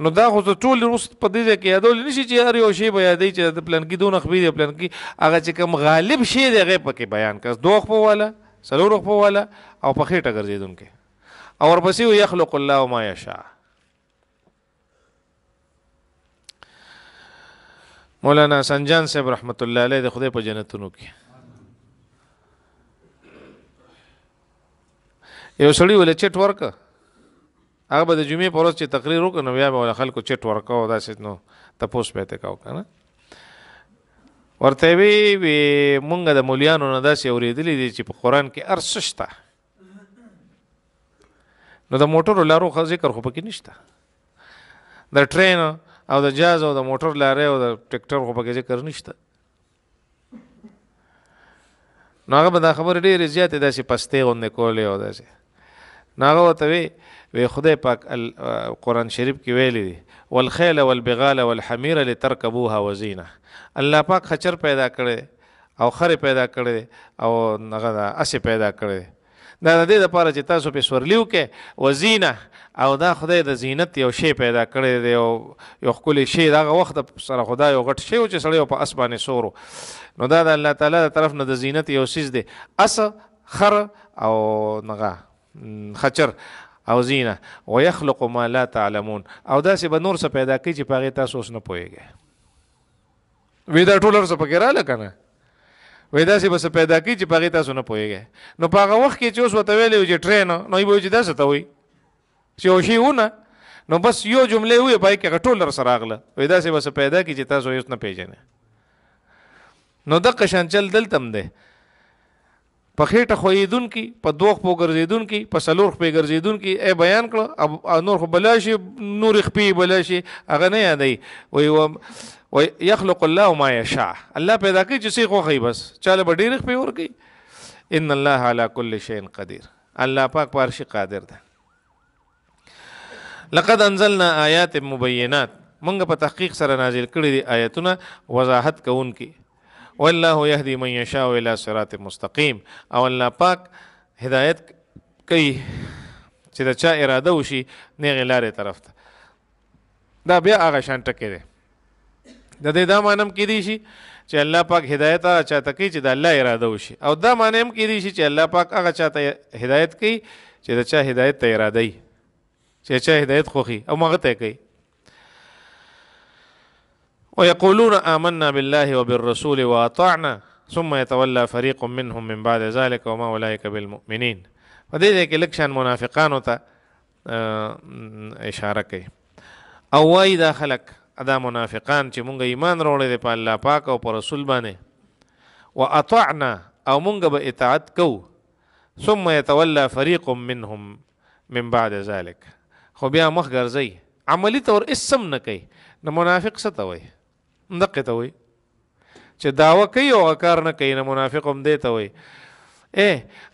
نو دا خو ټول روس په دې کې یادول نشي چې هر یو شی به یادې چې د پلان کې دون خبرې د پلان کې هغه چې کوم غالب شی دی هغه پکې بیان کړ دوه په والا سلو روخ په والا او په خېټه ګرځیدونکې او ورپسې یخلق الله ما یشاء مولانا سنجان صاحب رحمت الله علیه د خدای په جنتونو کې یو سړی ولې چټ ورک هغه به د جمعې پر ورځ چې تقریر وکړ نو بیا به خلکو چټ ورک او داسې نو تاسو به ته کاو کنه ورته وی وی مونږ د مولیانو نه داسې اوریدلې دي چې په قران کې ارسشته نو د موټر لارو خو ذکر خو پکې نشته د ټرین او د جاز او د موټر لارې او د ټریکټر خو پکې ذکر نشته نو هغه به دا خبره ډېرې زیاتې داسې پستې غوندې کولې او داسې نو هغه ورته وی وی خدای پاک قرآن شریف کې ویلی دی والخیل والبغال والحمیر لترکبوها وزینه الله پاک خچر پیدا کړی او خر پیدا کړی او هغه اسې پیدا کړی دا د دې لپاره چې تاسو په سورلیو کې وزینه او دا خدای د زینت یو شی پیدا کړی دی یو یو خولي شی دا وخت سره خدای یو غټ شی او چې سړی په اسبانه سورو نو دا د الله تعالی طرف نه د زینت یو سیز دی اس خر او نغا خچر او زینه ويخلق ما لا تعلمون او دا سی به نور څه پیدا کوي چې پاغه تاسو نه پوهیږئ وې دا ټول څه پکې را لکنه وې دا سی به څه پیدا کوي چې پاغه تاسو نه پوهیږئ نو پاغه وخت کې چې اوس وته ویلې چې ټرین نو یې به چې دا څه ته وي چې یو شی ونه نو بس یو جمله وي پای کې غټول در سره اغله وې دا سه بس پیدا کی چې تاسو یې نه پیژنې نو د قشن چل دل تم ده په خېټه خویدون کی په دوخ په ګرځیدون کی په سلور په ګرځیدون کی ای بیان کړ اب نور خو بلاشي نور خپې بلاشي هغه نه یادای وې و يخلق الله ما يشاء الله پیدا کوي چې څه خوخي بس چاله بډیر خپې ور کوي ان الله على كل شيء قدير الله پاک پارشي قادر ده لقد انزلنا آیات مبینات موږ په تحقیق سره نازل کړي دي آیتونه وضاحت کوونکي والله يهدي من يشاء الى صراط مستقيم او الله پاک هدایت کوي چې دا چا اراده وشي نه غلارې طرف ته دا بیا هغه شان ټکه ده د دې دا مانم کې دي شي چې الله پاک هدایت هغه چاته کوي چې د الله اراده وشي او دا مانم کې دي شي چې الله پاک هغه چاته هدایت کوي چې دا چا هدایت ته اراده وي چې چا هدایت خوخي او مغه ته کوي ويقولون آمنا بالله وبالرسول واطعنا ثم يتولى فريق منهم من بعد ذلك وما اولئك بالمؤمنين په دې کې لکشان منافقانو ته اشاره کوي او وايي دا خلک ادا منافقان چې مونږ ایمان راوړل دي په الله پاک او پر رسول باندې واطعنا او مونږ به اطاعت کوو ثم يتولى فريق منهم من بعد ذلك خو بیا مخ ګرځي عملی تور اسم نه کوي نو منافق څه ته وای دقه ته وای چې داوا کوي او کار نه کوي نو منافق هم دی ته وای اے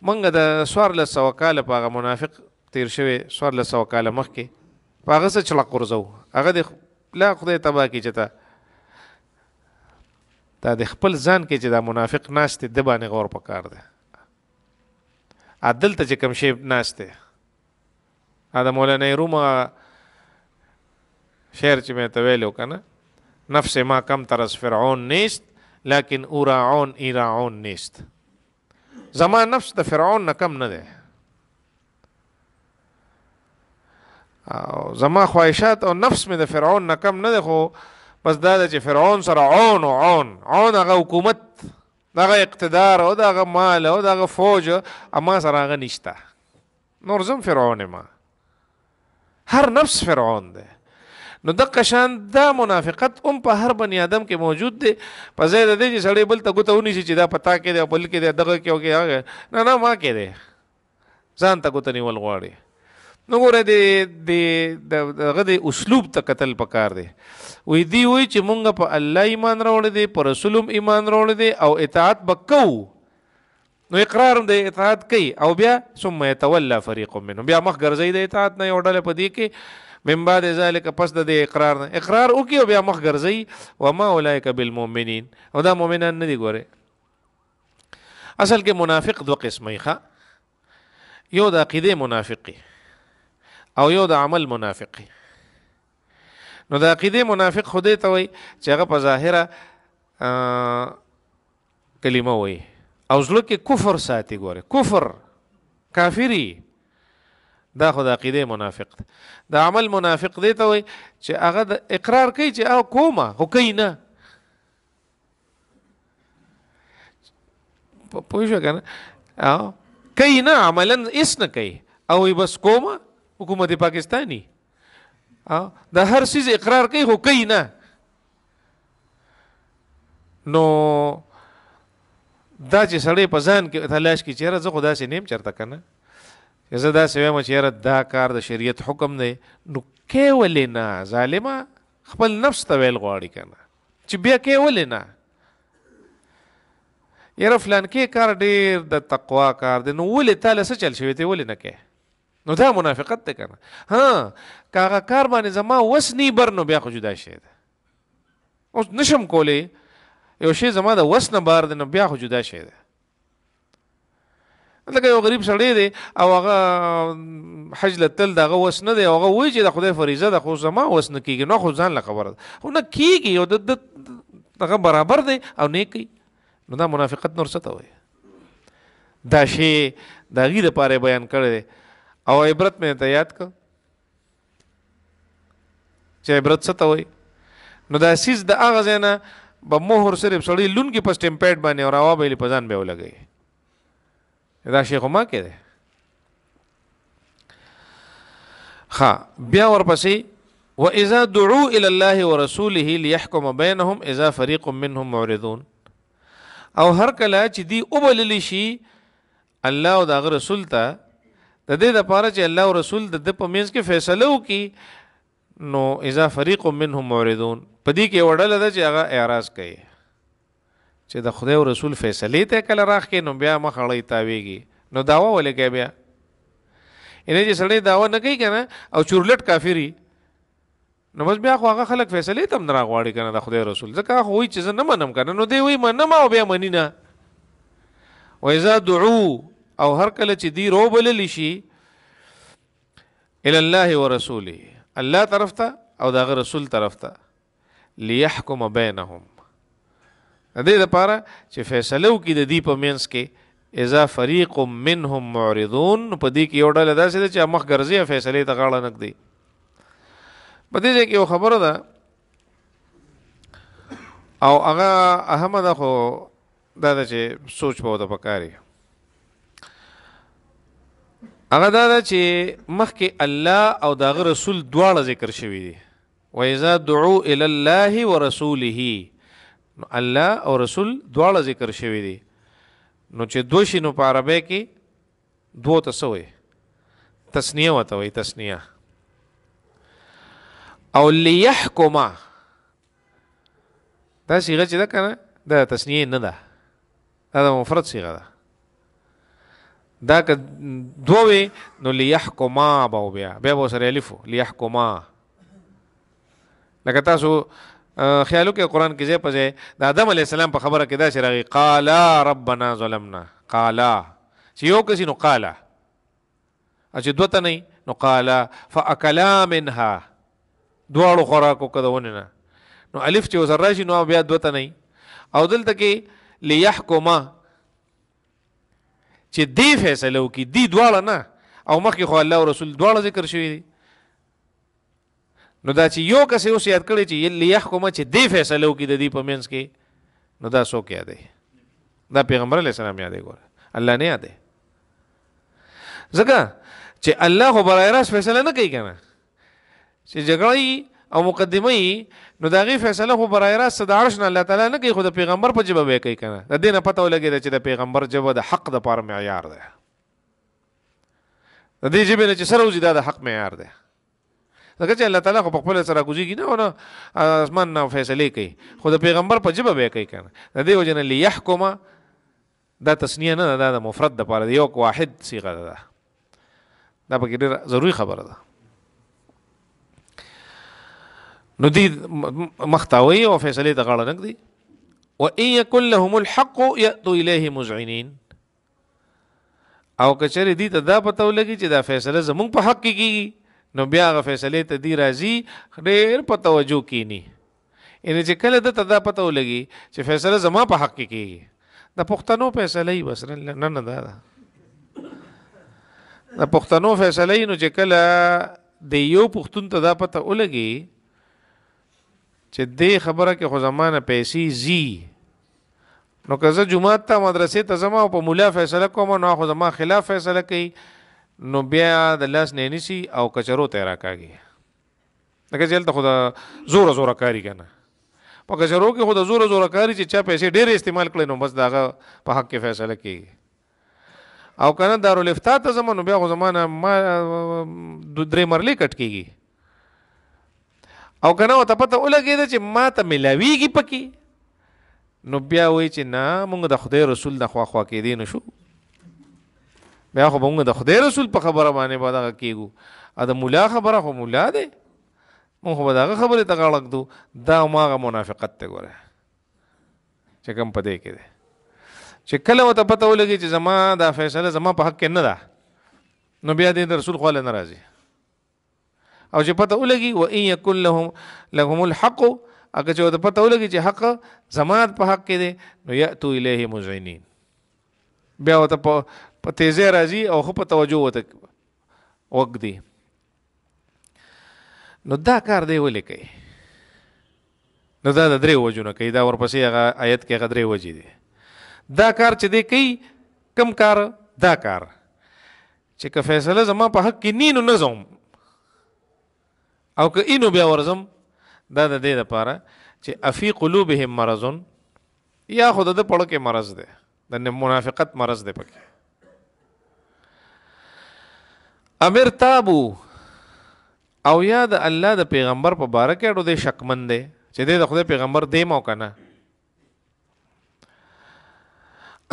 منګه د سوار له سو کال په منافق تیر شوی سوار له سو کال مخ کې پاغه څه چلا قرزو هغه د لا خدای تبا کی چتا دا د خپل ځان کې چې دا منافق ناشته د باندې غور پکار دی عدل ته چې کم شی ناشته ا د مولانا روما شعر چې مې ته ویلو کنه نفس ما کم ترس فرعون نیست لکن اوراعون ایراعون نیست زما نفس د فرعون نه کم نه ده او زما خواهشات او نفس مې د فرعون نه کم نه ده خو بس دا د چې فرعون سره عون او عون عون هغه حکومت دغه اقتدار او دغه مال او دغه فوج اما سره هغه نشته نور زم فرعون ما هر نفس فرعون دی نو د قشان دا منافقت هم په هر بنی آدم کې موجود دی په ځای د دې چې سړی بل ته ګوتو نشي چې دا پتا کې دی بل کې دی دغه کې اوګه نه نه ما کې دی ځان ته ګوتنی ول غواړي نو ګوره دی د دغه د اسلوب ته قتل پکار دی وې دی وې چې مونږ په الله ایمان راوړل دي پر رسولم ایمان راوړل دي او اطاعت وکړو نو اقرار د اطاعت کوي او بیا ثم يتولى فريق منهم بیا مخ ګرځي د اطاعت نه وړل پدې کې من بعد ذلك پس د اقرار نه اقرار وکي او بیا مخ ګرځي وما اولئك بالمؤمنين او دا مؤمنان نه دي ګوره اصل کې منافق دو قسمه ښه یو د عقیده منافقي او یو د عمل منافقي نو د عقیده منافق خوده ته وي چې هغه په ظاهره کلمه وایي او زلو کې کفر ساتي ګوره کفر کافری دا خو د عقیده منافق ده د عمل منافق دی ته وای چې هغه اقرار کوي چې او کومه هو کوي نه پوه شو کنه او کوي نه عملا اس نه کوي او بس کومه حکومت پاکستانی او د هر سیز اقرار کوي هو کوي نه نو دا چې سړی په ځان کې تلاش کی چیرې زه خدا سي نیم چرته کنه زه دا سوي م چیرې دا کار د شریعت حکم دی نو کې ولې نه ظالما خپل نفس ته ویل غواړي کنه چې بیا کې ولې نه یره فلان کې کار ډیر د تقوا کار دی نو ولې تاله څه چل شوی ته ولې نه کې نو دا منافقت ته کنه ها کاغه کار باندې زما وس نی برنو بیا خو جدا شید اوس نشم کولی یو شی زما د وس نه بار دی نو بیا خو جدا شی دی لکه یو غریب سړی دی او هغه حج لتل دغه وس نه دی هغه وایي چې د خدای فریضه ده خو زما وس نه کیږي نو خو ځان له خبره خو نه کیږي او د دغه برابر دی او نه کوي نو دا منافقت نور څه ته وایي دا شی دا غیر لپاره بیان کړی او عبرت مې ته یاد کړ چې عبرت څه ته وایي نو دا سیس د اغه زنه به مهر صرف سړی لون کې په سټمپېټ باندې او راوا به په ځان به ولګي دا شیخ ما کې ده ها بیا ورپسې واذا دعوا الى الله ورسوله ليحكم بينهم اذا فريق منهم معرضون او هر کله چې دی اوبللی شي الله او دغه رسول ته د دې لپاره چې الله او رسول د په منځ کې فیصله وکړي نو اذا فريق منهم موردون پدې کې وړل ده چې هغه اعتراض کوي چې د خدای او رسول فیصلې ته کله راخ کې نو بیا مخ اړې تاویږي نو داوا ولې کوي بیا انې چې سړی داوا نه کوي کنه او چورلټ کافری نو بس بیا خو هغه خلک فیصله تم نه راغواړي کنه د خدای رسول ځکه خو هیڅ چیز نه منم کنه نو دی وی منم او بیا منی نه و اذا دعو او هر کله چې دی رو بللی شي ال الله ورسوله الله طرف ته او د رسول طرف ته ليحكم بينهم د دې لپاره چې فیصله وکړي د دې په مینس کې اذا فريق منهم معرضون په دې کې یو ډله داسې ده چې مخ ګرځي فیصله ته غاړه نکدي په دې کې یو خبره ده او هغه احمد خو دا چې سوچ په وته پکاري هغه دا ده چې مخکې الله او داغه رسول دواړه ذکر شوی دي و اذا دعو ال الله ورسوله الله او رسول دواړه ذکر شوی دي نو چې دو شي نو په عربی کې دو تسوې تسنیه وته وي تسنیه او ليحكم دا صيغه چې ده کنه دا تسنیه نه ده دا, دا مفرد صيغه ده دا که دووي نو ليحكما به بیا بیا به سره الف ليحكما لکه تاسو خیالو کې قران کې ځای پځه د آدم علی السلام په خبره کې دا چې راغی قال ربنا ظلمنا قال چې یو کس نو قال چې دوته نه نو قال فاكلا منها دواړو خوراکو کدهونه نه نو الف چې وزر راشي نو بیا دوته نه او دلته کې ليحكما چې دی فیصله وکي دی دواړه نه او مخکې خو الله او رسول دواړه ذکر شوی دی نو دا چې یو کس اوس یاد کړی چې لیحکم چې دی فیصله وکي د دې په منځ کې نو دا سو کې دی دا پیغمبر علی السلام یاد دی ګوره الله نه یاد دی ځکه چې الله خو برای راست فیصله نه کوي کنه چې جګړه او مقدمه نو دا غي فیصله خو برای را صد عرش نه الله تعالی نه کوي خو د پیغمبر په جبه کوي کنه د دینه پته ولګي چې د پیغمبر جبه د حق د پاره معیار ده د دې جبه نه چې سره وزي دا د حق معیار ده ځکه چې الله تعالی خو په خپل سره کوزيږي نه ونه اسمان نه فیصله کوي خو د پیغمبر په جبه کوي کنه د دې وجنه ليحكم دا تسنیه نه دا د مفرد د پاره یو واحد صيغه ده دا پکې ډېر ضروری خبره ده نو دی مختاوی او فیصله ته غاړه نګدي و ان یکل لهم الحق یاتوا الیه مذعنین او کچری دی ته دا پته ولګي چې دا فیصله زمونږ په حق کې کیږي نو بیا غ فیصله ته دی راځي ډېر په توجه کینی ان چې کله د تدا پته ولګي چې فیصله زما په حق کې کیږي د پښتنو فیصله یې بس نه نه دا د پښتنو فیصله نو چې کله د یو پښتون ته دا پته ولګي چې دې خبره کې خو زمانه پیسې زی نو که زه جمعه ته مدرسې ته زما په مولا فیصله کوم نو خو زما خلاف فیصله کوي نو بیا د لاس نه نسی او کچرو ته راکاږي لکه جیل ته خدا زور زور کاری کنه په کچرو کې خدا زور زور کاری چې چا پیسې ډېر استعمال کړي نو بس داغه په حق کې فیصله کوي او کنه دارالافتا ته زمونږ بیا خو زمانه ما درې مرلې کټ کیږي او کنه او ته پته ولګید چې ما ته ملاویږي پکې نو بیا وای چې نه مونږ د خدای رسول د خوا خوا کې دین شو بیا خو مونږ د خدای رسول په خبره باندې باندې کېګو ا د مولا خبره خو مولا دی مونږ خو دغه خبره ته غړک دو دا ماغه منافقت ته ګوره چې کوم پدې کې دی چې کله وته پته ولګی چې زما دا فیصله زما په حق کې نه ده نو بیا دې رسول خو له ناراضي او چې پته ولګي و ان یکل لهم لهم الحق اګه چې پته ولګي چې حق ضمانت په حق کې دی نو یاتو الیه مذعنین بیا وته په تیزه راځي او خو په توجه وته وګ دی نو دا کار دی ولې کوي نو دا د درې وجونه کوي دا ورپسې هغه آیت کې غدرې وجې دي دا کار چې دی کوي کم کار دا کار چې که فیصله زما په حق کې نین نه زوم او که اینو بیا ورزم دا د دې لپاره چې افی قلوبهم مرضون یا خود د پړو کې مرض ده د منافقت مرض ده پکې امیر تابو او یا د الله د پیغمبر په باره کې اړو دې شکمن دي چې د خدای پیغمبر دې مو کنه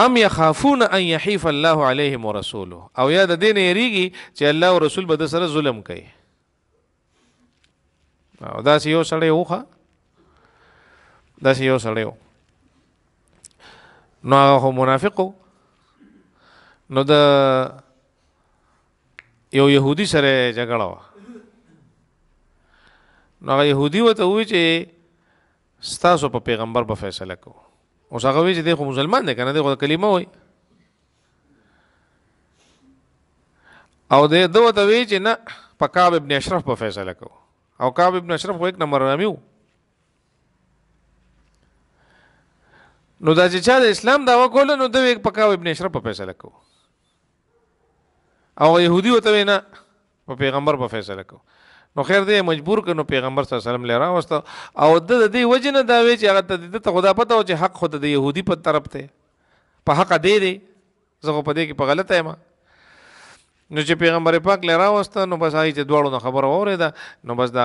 ام يخافون ان يحيف الله عليهم ورسوله او یا د دین یریږي چې الله او رسول به سره ظلم کوي او دا یو سړی وخه دا یو سړی نو هغه منافقو نو د یو يهودي سره جګړه وا نو هغه يهودي وته وی چې ستاسو په پیغمبر په فیصله کو اوس هغه وی چې دغه مسلمان دی کنه دغه کلمه وای او د دوه ته وی چې نه پکاب ابن اشرف په فیصله کو او کعب ابن اشرف خو یک نمبر رامیو نو دا چې چا د اسلام دا وکول نو دوی په کعب ابن اشرف په فیصله کو او يهودي وته نه په پیغمبر په فیصله کو نو خیر دی مجبور کنو پیغمبر صلی الله علیه وسلم لرا واست او د دې وجنه دا وی چې هغه ته خدا پته او چې حق خود د يهودي په طرف ته په حق دی دی زه په دې کې په غلطه یم نو چې پیغمبر پاک لرا وسته نو بس هغه چې دواړو نه خبر وره دا نو بس دا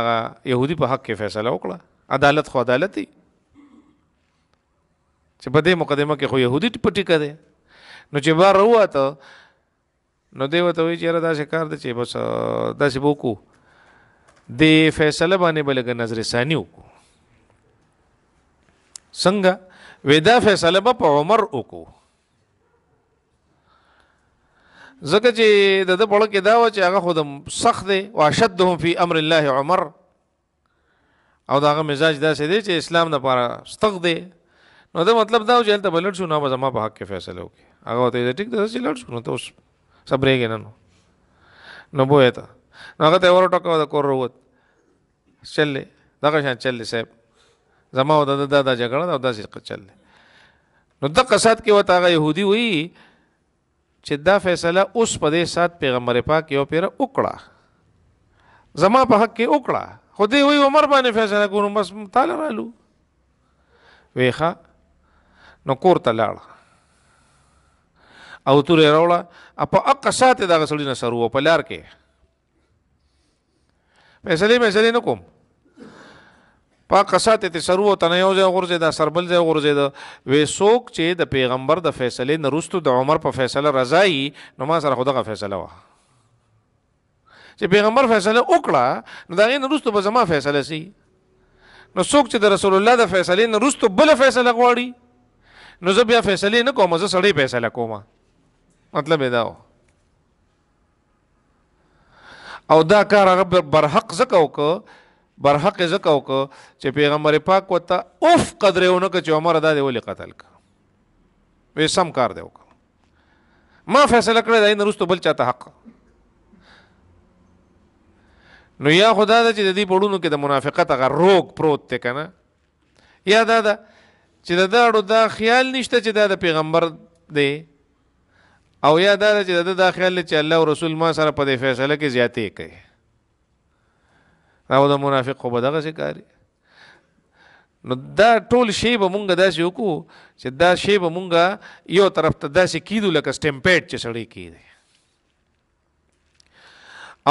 يهودي په حق کې فیصله وکړه عدالت خو عدالت دی چې په دې مقدمه کې خو يهودي پټی کړي نو چې بار وروته نو دی وته وی چیرې دا شکار د چې بس دا سی بوکو د فیصله باندې بلګ نظر ثانی وکړو څنګه ودا فیصله په عمر وکړو زکه چې د په لکه دا و چې هغه خودم سخت دی واشدهم فی امر الله عمر او دا هغه مزاج دا دی چې اسلام نه پاره سخت دی نو دا مطلب دا و چې ته بلل شو نو زما په حق کې فیصله وکي هغه ته ټیک دا چې لړ شو نو ته اوس صبرېږي نه نو نو بوې ته نو هغه ته ور ټکو دا کور وروت چلې دا که شان چلې صاحب زما او دا دا جګړه دا داسې چلې نو د قصات کې وتا هغه يهودي وي چې دا فیصله اوس په دې سات پیغمبر پاک یو پیر وکړه زما په حق کې وکړه خدای وی عمر باندې فیصله کوم بس تعالی رالو ویخه نو کور ته لاړ او تور راوړه په اقا ساته دا سړی نه سرو په لار کې فیصله مې سړی نه کوم پاکسات ته سرو ته نه یوځه غورځه دا سربل ځه غورځه دا وې سوک چې د پیغمبر د فیصله نرستو د عمر په فیصله رضای نو ما سره خدغه فیصله وا چې پیغمبر فیصله وکړه نو دا غي نرستو به زما فیصله سي نو سوک چې د رسول الله د فیصله نرستو بل فیصله غواړي نو زه بیا فیصله نه کوم زه سړی فیصله کوم مطلب دا و او دا کار هغه برحق زکه وکړه برحق زکه وک چې پیغمبر پاک وته اوف قدرونه ک چې عمر ادا دی ولې قتل ک وې سم کار دی وک ما فیصله کړی دا نه رستو بل چاته حق نو یا خدا دا چې د دې پړونو کې د منافقت هغه روغ پروت ته کنه یا دا دا چې دا دا, دا خیال نشته چې دا د پیغمبر دی او یا دا چې دا, دا, دا خیال چې الله او رسول ما سره په دې فیصله کې زیاتې کوي او د منافق خو به دغه ښکاری نو دا ټول شی به مونږ داسې وکړو چې دا شی به مونږ یو طرف ته داسې کیدو لکه سټمپېټ چې سړی کیږي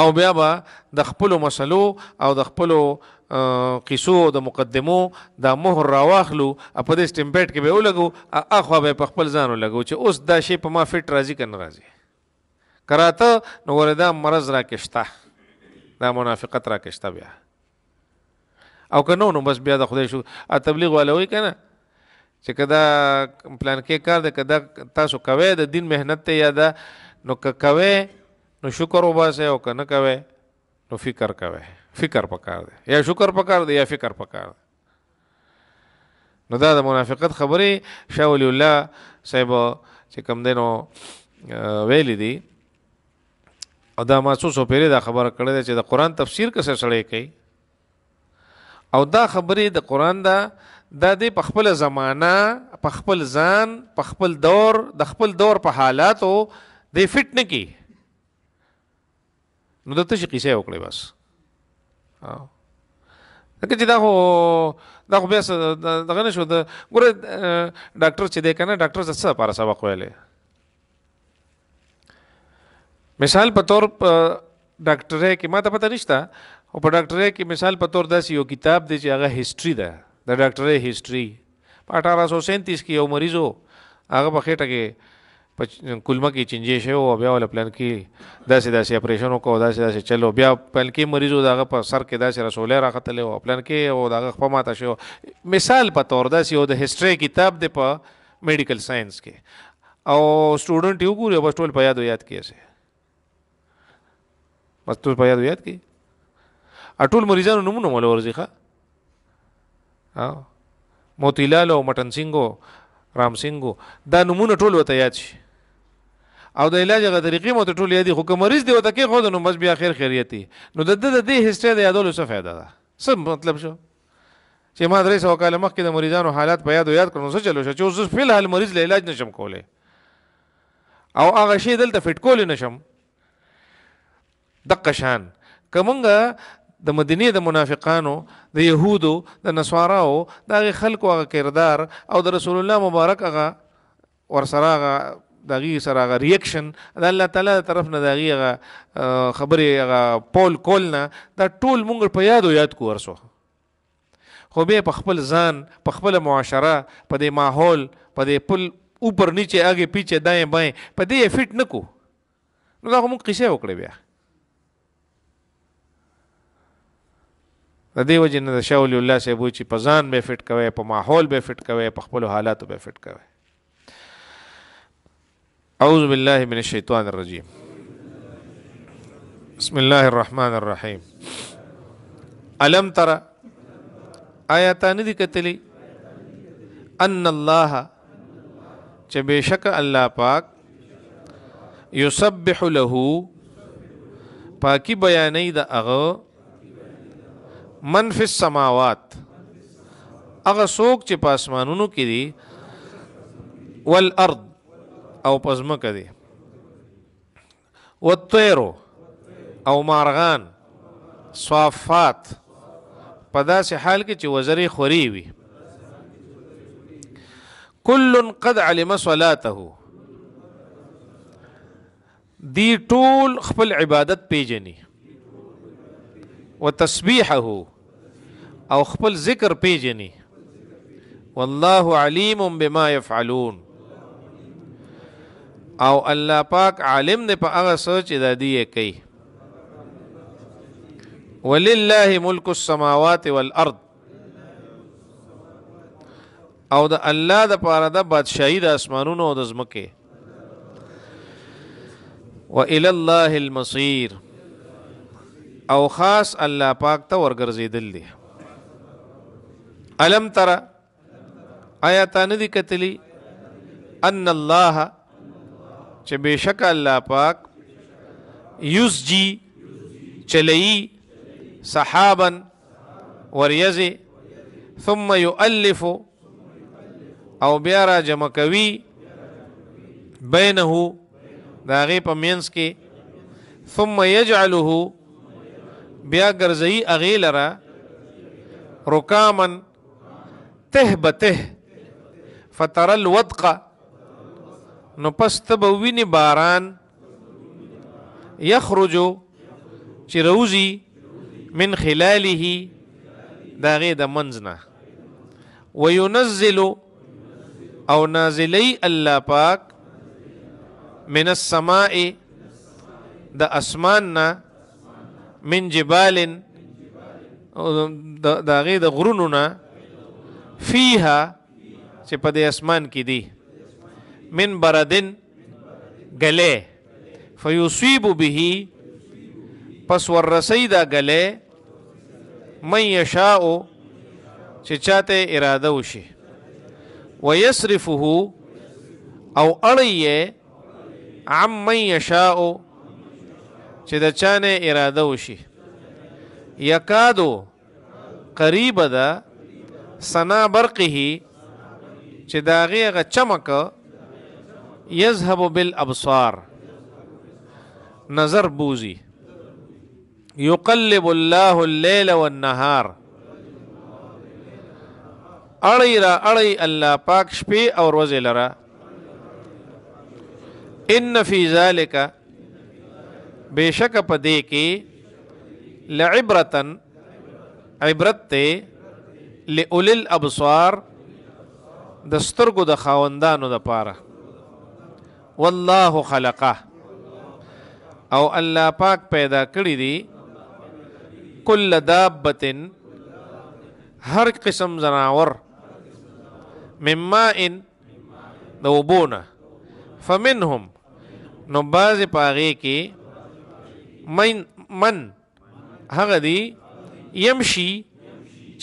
او بیا به د خپل مسلو او د خپل قصو او د مقدمو د مهر راواخلو په دې سټمپېټ کې به ولګو اخو به په خپل ځانو لګو چې اوس دا شی په ما فټ راځي کنه راځي کراته نو وردا مرز راکښتا دا منافقت راکشته بیا او که نو نو بس بیا د خدای شو ا تبلیغ والوي کنه چې کدا پلان کې کار د کدا تاسو کوي د دین مهنت ته یاد نو که کوي نو شکر وباسه او کنه کوي نو فکر کوي فکر پکار دی یا شکر پکار دی یا فکر پکار دی نو دا د منافقت خبرې شاول الله صاحب چې کم دینو ویلي دي دی او دا ما څو سو پیری دا خبره کړې ده چې د قران تفسیر کسه سړی کوي او دا خبرې د قران دا د دې په خپل زمانہ په خپل ځان په خپل دور د خپل دور په حالاتو د فټ نه کی نو دته شي قصه وکړي بس ها دا خو دا خو بیا دغه نشو د ګوره ډاکټر چې دی کنه ډاکټر څه لپاره سبق ویلی مثال په تور ډاکټره کې ما ته پته نشته او په ډاکټره کې مثال په تور داسې یو کتاب دی چې هغه هیستوري ده د ډاکټره هیستوري په 1837 کې یو مریضو هغه په خېټه کې په کلمه کې چنجې شو او بیا ول پلان کې داسې داسې اپریشنو کو داسې داسې چلو بیا پلان کې مریضو دغه په سر کې داسې رسولې راختل او پلان کې او دغه په ماته شو مثال په تور داسې یو د هیستوري کتاب د په میډیکل ساينس کې او سټوډنټ یو ګوري بس ټول په یاد یاد کیسه مستوس په یاد یاد کی اټول مریضانو نومونه مول ورځي ها موتی لال او مټن سنگو رام سنگو دا نمونه ټول وته یاد شي او د علاج غو طریقې مو ته ټول یادي خو کومریز دی وته کې خود نو بس بیا خیر خیریتي نو د د دې هسته د یادولو څه فائدہ ده څه مطلب شو چې ما درې سو کال مخکې د مریضانو حالات په یاد یاد کړم څه چلو شو چې اوس په الحال مریض له علاج نشم کولای او هغه شی دلته فټ کول نشم د قشان کومګه د مدینه د منافقانو د يهودو د نصاراو د خلکو هغه کردار او د رسول الله مبارک هغه ورسره هغه دغه سره هغه ریاکشن د الله تعالی طرف نه دغه خبره هغه پول کول نه دا ټول مونږ په یادو یاد کو ورسو خو به په خپل ځان په خپل معاشره په دې ماحول په دې پل اوپر نیچه اگے پیچھے دائیں بائیں په دې فټ نکو نو دا موږ قصه وکړې بیا د دیو جن د شاول الله سیبوی چې په ځان به فټ کوي په ماحول به فټ کوي په خپل حالاتو به فټ کوي اعوذ بالله من الشیطان الرجیم بسم الله الرحمن الرحیم الم تر آیات نه دي کتلی ان الله چې بشک الله پاک یسبح له پاکی بیانې د هغه من فی السماوات اغه سوک چې په اسمانونو کې دي والارض او پزمکه دي والطير او مارغان صافات په داسې حال کې چې وزري خوري وي کل قد علم صلاته دی ټول خپل عبادت پیجنی وتسبیحه او خپل ذکر پیجنی والله علیم بما يفعلون او الله پاک عالم نه په هغه سوچ د دې کوي ولله ملک السماوات والارض او د الله د پاره د بادشاہي د اسمانونو او د زمکه والى الله المصير او خاص الله پاک ته ورګرځیدل دي الم ترى آیا تا ندی کتلی ان الله چې بشک الله پاک یسجی چلئی صحابا وریزی ثم یؤلف او بیا را جمع کوي بینه دا غي په مینس کې ثم یجعله بیا ګرځي اغیلرا رکامن ته به ته فتر الودق نو پس ته به وینې باران یخرجو چې روزي من خلاله دا غي د منځنه وينزل او نازلی الله پاک من السماء د اسمان نه من جبال د دغه د غرونو نه فیها چې په دې اسمان کې دی من بردن غلې فیصيب به پس ورسی دا غلې من یشاء چې چاته اراده وشي ويصرفه او اړیه عم من یشاء چې د چانه اراده وشي یکادو قریب ده سنا برقه چې داغه غ چمک یذهب بالابصار نظر بوزي یقلب الله الليل والنهار اړی را اړی الله پاک شپې او ورځې لره ان فی ذالک بشک پدې کې لعبرتن عبرت ته لئولل ابصار د سترګو د خاوندانو د پاره والله خلقه او الله پاک پیدا کړی دی کل دابتن هر قسم زناور مما ان د وبونه فمنهم نو باز پاغه کې من من هغه دی يمشي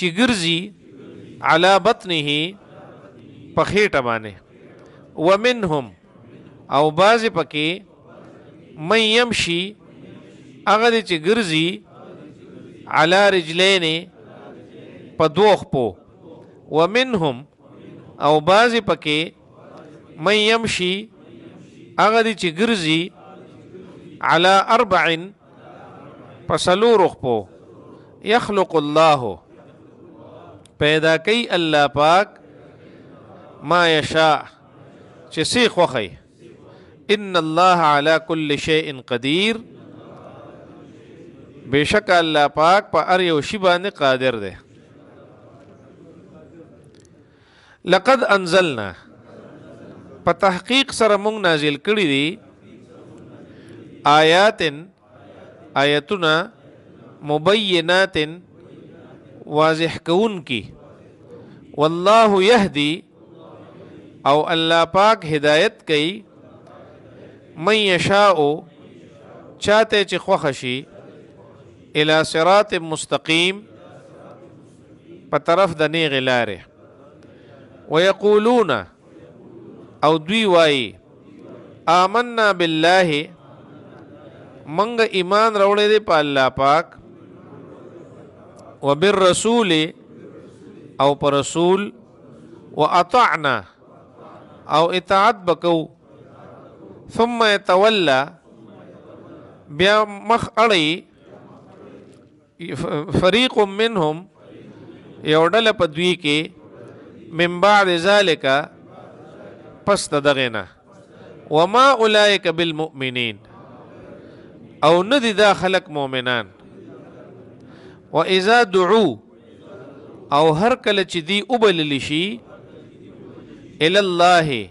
چې ګرځي علا بطنه په خېټه باندې ومنهم او بعضې پکې من يمشي هغه دې چې ګرځي علا رجلین په دوخ پو ومنهم او بعضې پکې من يمشي هغه دې چې ګرځي علا اربعن پسلو رخ پو يخلق الله پیدا کوي الله پاک ما یشاء چې سی خوخی ان الله على كل شيء قدير بشک الله پاک په هر یو شی باندې قادر دی لقد انزلنا په تحقیق سره موږ نازل کړی دي آیات آیتنا مبینات واضح کون کی والله يهدي او الله پاک هدایت کوي من یشاء چاته چې خوښ شي الى صراط مستقیم په طرف د نیغ لارې ويقولون او دوی وایي آمنا بالله منګ ایمان راوړې دی په الله پاک وبالرسول او پر رسول واطعنا او اطاعت بکو ثم يتولى بیا مخ اړی فریق منهم یو ډله په دوی کې من بعد ذالک پس دغه نه وما اولئک بالمؤمنین او ندی دا خلق مؤمنان و اذا دعو او هر کله چې دی وبلل شي ال الله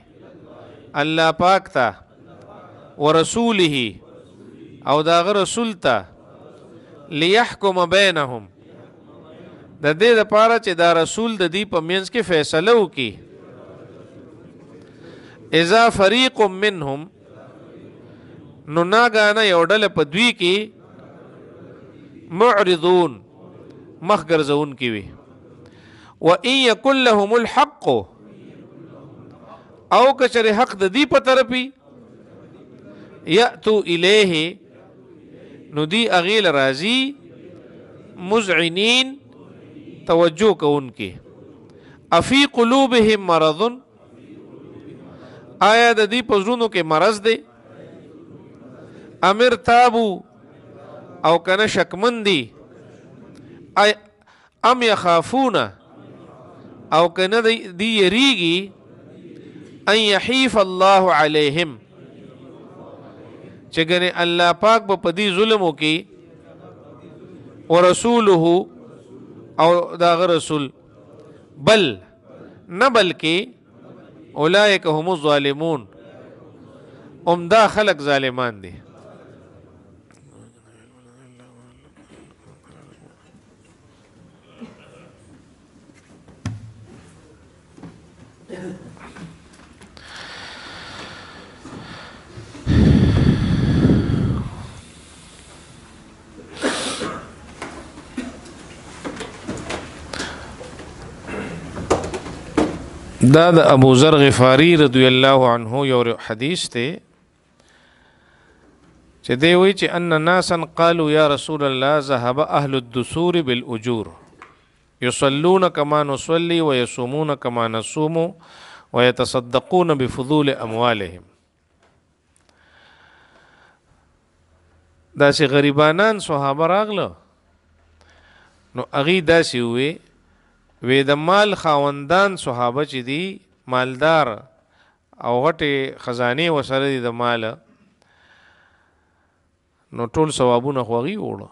الله پاک ته ورسوله او دا غ رسول ته ليحكم بينهم د دې لپاره چې دا رسول د دې په منځ کې فیصله وکي اذا فريق منهم نو ناګانه یو ډله په دوی کې معرضون مخ ګرځون کی وي و ان یکل لهم الحق او کچر حق د دی په طرفی یاتو الیه نو دی اغیل راضی مزعنین توجه کون کی افی قلوبهم مرض آیا د دی پزرونو کې مرض دی امر تابو او کنه شکمن دی ام یخافون او کنه دی یریږي ان یحیف الله علیهم چې ګنه الله پاک په پدی ظلم وکي او رسوله او دا رسول بل نه بلکې اولئک هم الظالمون هم دا خلق ظالمان دي دا د ابو ذر غفاری رضی الله عنه یو حدیث ته چې دی وی چې ان ناسن قالوا یا رسول الله ذهب اهل الدثور بالاجور يصلون كما نصلي ويصومون كما نصوم ويتصدقون بفضول اموالهم دا چې غریبانان صحابه راغله نو اغي دا سی وی وې د مال خاوندان صحابه چې دي مالدار او غټي خزانه وسره دي د مال نو ټول ثوابونه خوغي وړو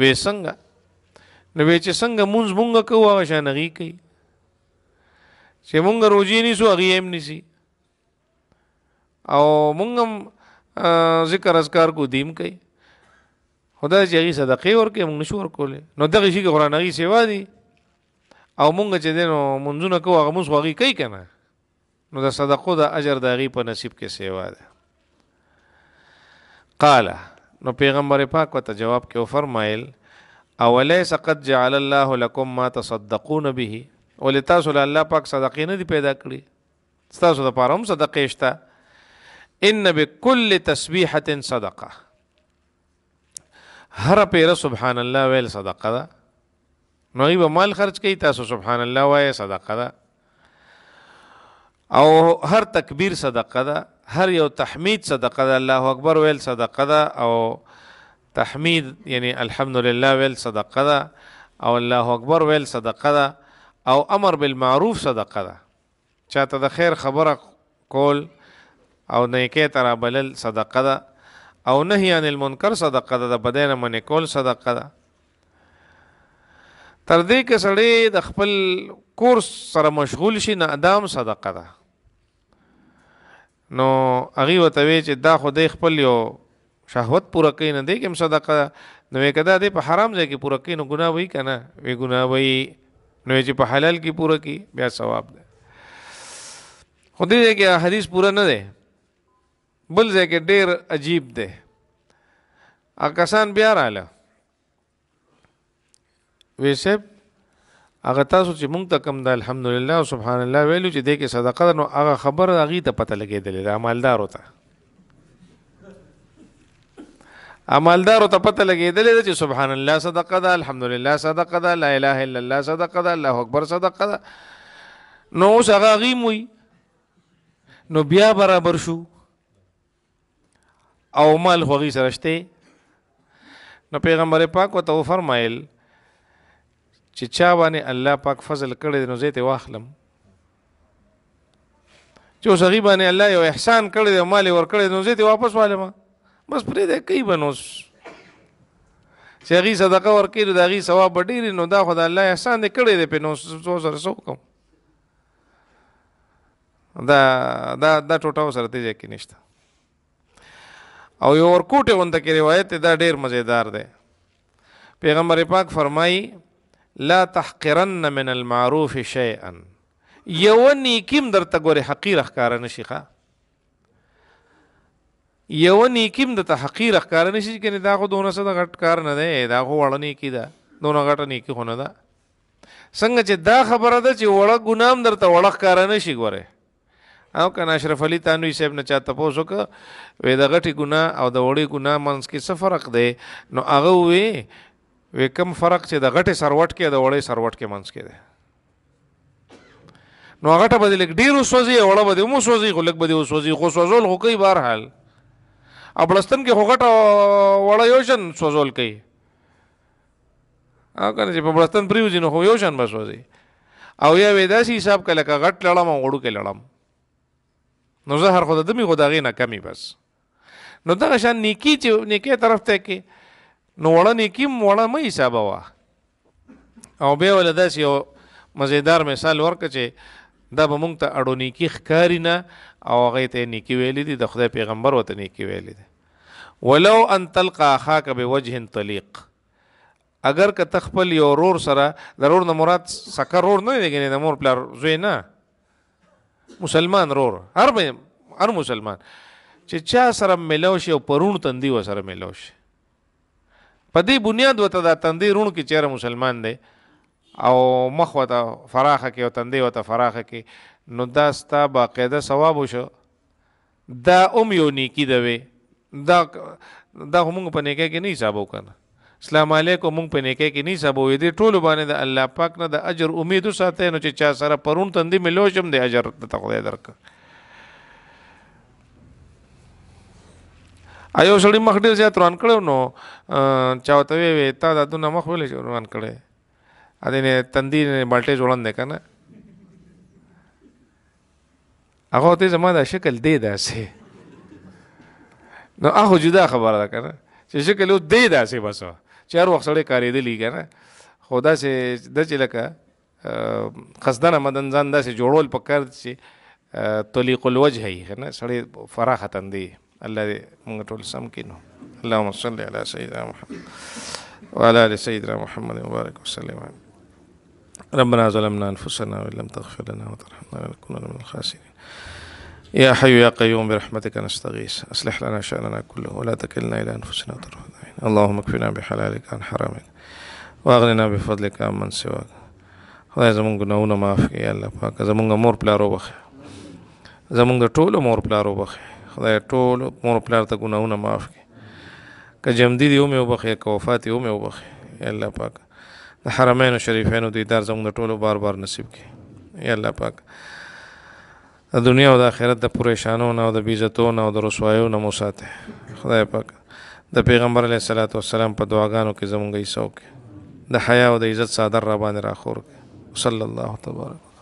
وې څنګه نو وې چې څنګه مونږ مونږ کوو شانغي کوي چې مونږ روزي نیسو هغه هم نیسی او مونږم ذکر اذکار کو دیم کوي خدای چې هغه صدقې ورکې مونږ نشو ورکولې نو دغه شي قرآن هغه سیوا دي او مونږ چې دینو منځونه کوو هغه مونږ غوږی کوي کنه نو د صدقو د اجر د غي په نصیب کې سیوا ده قال نو پیغمبر پاک وته جواب کې فرمایل اولیس قد جعل الله لكم ما تصدقون به ولتا صلی الله پاک صدقې نه دی پیدا کړی تاسو د پاره هم صدقې شته ان بكل تسبيحه صدقه هر پیر سبحان الله ویل صدقه ده نو ای به مال خرج کوي تاسو سبحان الله وای صدقه ده او هر تکبیر صدقه ده هر یو تحمید صدقه ده الله اکبر ویل صدقه ده او تحمید یعنی الحمدلله ویل صدقه ده او الله اکبر ویل صدقه ده او امر بالمعروف صدقه ده چاته د خیر خبره کول او نیکی ترا بلل صدقه ده او نهی عن المنکر صدقه ده د بدین من کول صدقه ده تر دې کې سړی د خپل کورس سره مشغول شي نه ادم صدقه ده نو هغه وته وی چې دا خدای خپل یو شهوت پوره کوي نه دی کوم صدقه نو کدا دې په حرام ځای کې پوره کوي نو ګناه وای کنه وی ګناه وای نو چې په حلال کې پوره کی بیا ثواب ده خدای دې کې حدیث پوره نه ده بل ځای کې ډیر عجیب ده اکسان بیا رااله وی صاحب هغه تاسو چې مونږ ته کم د الحمدلله او سبحان الله ویلو چې دې کې صدقه نو هغه خبر هغه ته پته لګېدلې د عملدار وته عملدار ته پته لګېدلې چې سبحان الله صدقه ده الحمدلله صدقه ده لا اله الا الله صدقه ده الله اکبر صدقه ده نو اوس هغه غیموي نو بیا برابر شو او مال خوږی سرشته نو پیغمبر پاک وته فرمایل چې چا باندې الله پاک فضل کړی نو زه ته واخلم چې اوس هغه باندې الله یو احسان کړی دی مال ور کړی نو زه ته واپس والم بس پرې دې کوي بنوس چې هغه صدقه ورکړي دا هغه ثواب ډېر نو دا خدای الله احسان دې کړی دی په نو څو سره څو کوم دا دا دا ټوټه سره ته ځکه نشته او یو ورکوټه ونده کې روایت دا ډیر مزیدار ده پیغمبر پاک فرمایي لا تحقرن من المعروف شيئا یو نیکیم درته ګوره حقیر ښکار نه شيخه یو نیکیم د ته حقیر ښکار نه شي کنه دا خو دونه څه د غټ کار نه دی دا خو وړ نیکی دا دونه غټ نیکی خو نه دا څنګه چې دا خبره ده چې وړ ګنام درته وړ ښکار نه شي ګوره او کنا اشرف علی تانوی صاحب نه چاته پوسوک وې د غټي ګنا او د وړي ګنا منځ کې څه فرق دی نو هغه وې وې کم فرق چې د غټې سروټ کې د وړې سروټ کې منځ کې دی نو غټه به لګ ډیر وسوځي وړه به مو وسوځي خو لګ به وسوځي خو سوزول خو کوي بهر حال ابلستان کې خو غټه وړه یوشن سوزول کوي او کنه چې په بلستان پریوځي نو خو یوشن بس وځي او یا وې داسې حساب کله کا غټ لړم وړو کې لړم نو زه هر خدای دې می خدای نه کمی بس نو دا شان نیکی چې نیکی طرف ته کې نو وړه نیکی وړه مې حساب وا او به ول داس یو مزیدار مثال ورک چې دا به مونږ ته اړو نیکی ښکاری نه او هغه ته نیکی ویلې دي د خدای پیغمبر وته نیکی ویلې دي ولو ان تلقا اخاک بوجه طليق اگر که تخپل یو رور سره ضرور نه مراد سکر رور نه دیګنه د مور پلار زوی نه مسلمان رور هر به هر مسلمان چې چا سره ملو شي او پرون تندي و سره ملو شي په دې بنیاد وته دا تندې رونو کې چیرې مسلمان دی او مخ وته فراخه کې او تندې وته فراخه کې نو دا ستا باقاعده ثواب وشو دا اوم یو نیکی دی دا دا هم په نیکه کې نه حساب وکنه اسلام علیکم مونږ په نیکه کې نه سبو دې ټول باندې د الله پاک نه د اجر امید ساتي نو چې چا سره پرون تندې ملو شم د اجر ته خدای درک ایو سړی مخ ډیر زیات روان کړو نو چاوته وی وی تا د دونه مخ ویلې روان کړي ا دې نه تندي نه بالټه جوړان دی کنه هغه ته زما د شکل دی داسې نو هغه جدا خبره ده کنه چې شکل دی داسې بس چار وخت سړی کاریدلی کنه خدا سي د چې لکه قصدنه مدن ځان داسې جوړول پکړ چې طلیق الوجه هي کنه سړی فراخ تندي الذي منقول سمكنه اللهم صل على سيدنا محمد وعلى آل سيدنا محمد وبارك وسلم عليه ربنا ظلمنا أنفسنا وإن لم تغفر لنا وترحمنا لنكونن من الخاسرين يا حي يا قيوم برحمتك نستغيث أصلح لنا شأننا كله ولا تكلنا إلى أنفسنا طرفة عين اللهم اكفنا بحلالك عن حرامك واغننا بفضلك عمن سواك خدای زمونږ ګناهونه معاف کړي الله پاک زمونږ مور پلار وبخښه زمونږ ټول مور پلار وبخښه خدای ټول مور پلار ته ګناونه معاف کړي که جمدی دی او مې وبخې که وفات او مې وبخې یا الله پاک د حرمین شریفین او دیدار زموږ ټولو بار بار نصیب کړي یا الله پاک د دنیا او د آخرت د پریشانو نه او د بیزتو نه او د رسوایو نه مو ساته خدای پاک د پیغمبر علیه الصلاۃ والسلام په دعاګانو کې زموږ ایسو کې د حیا او د عزت صادر را باندې راخور صلی الله تبارک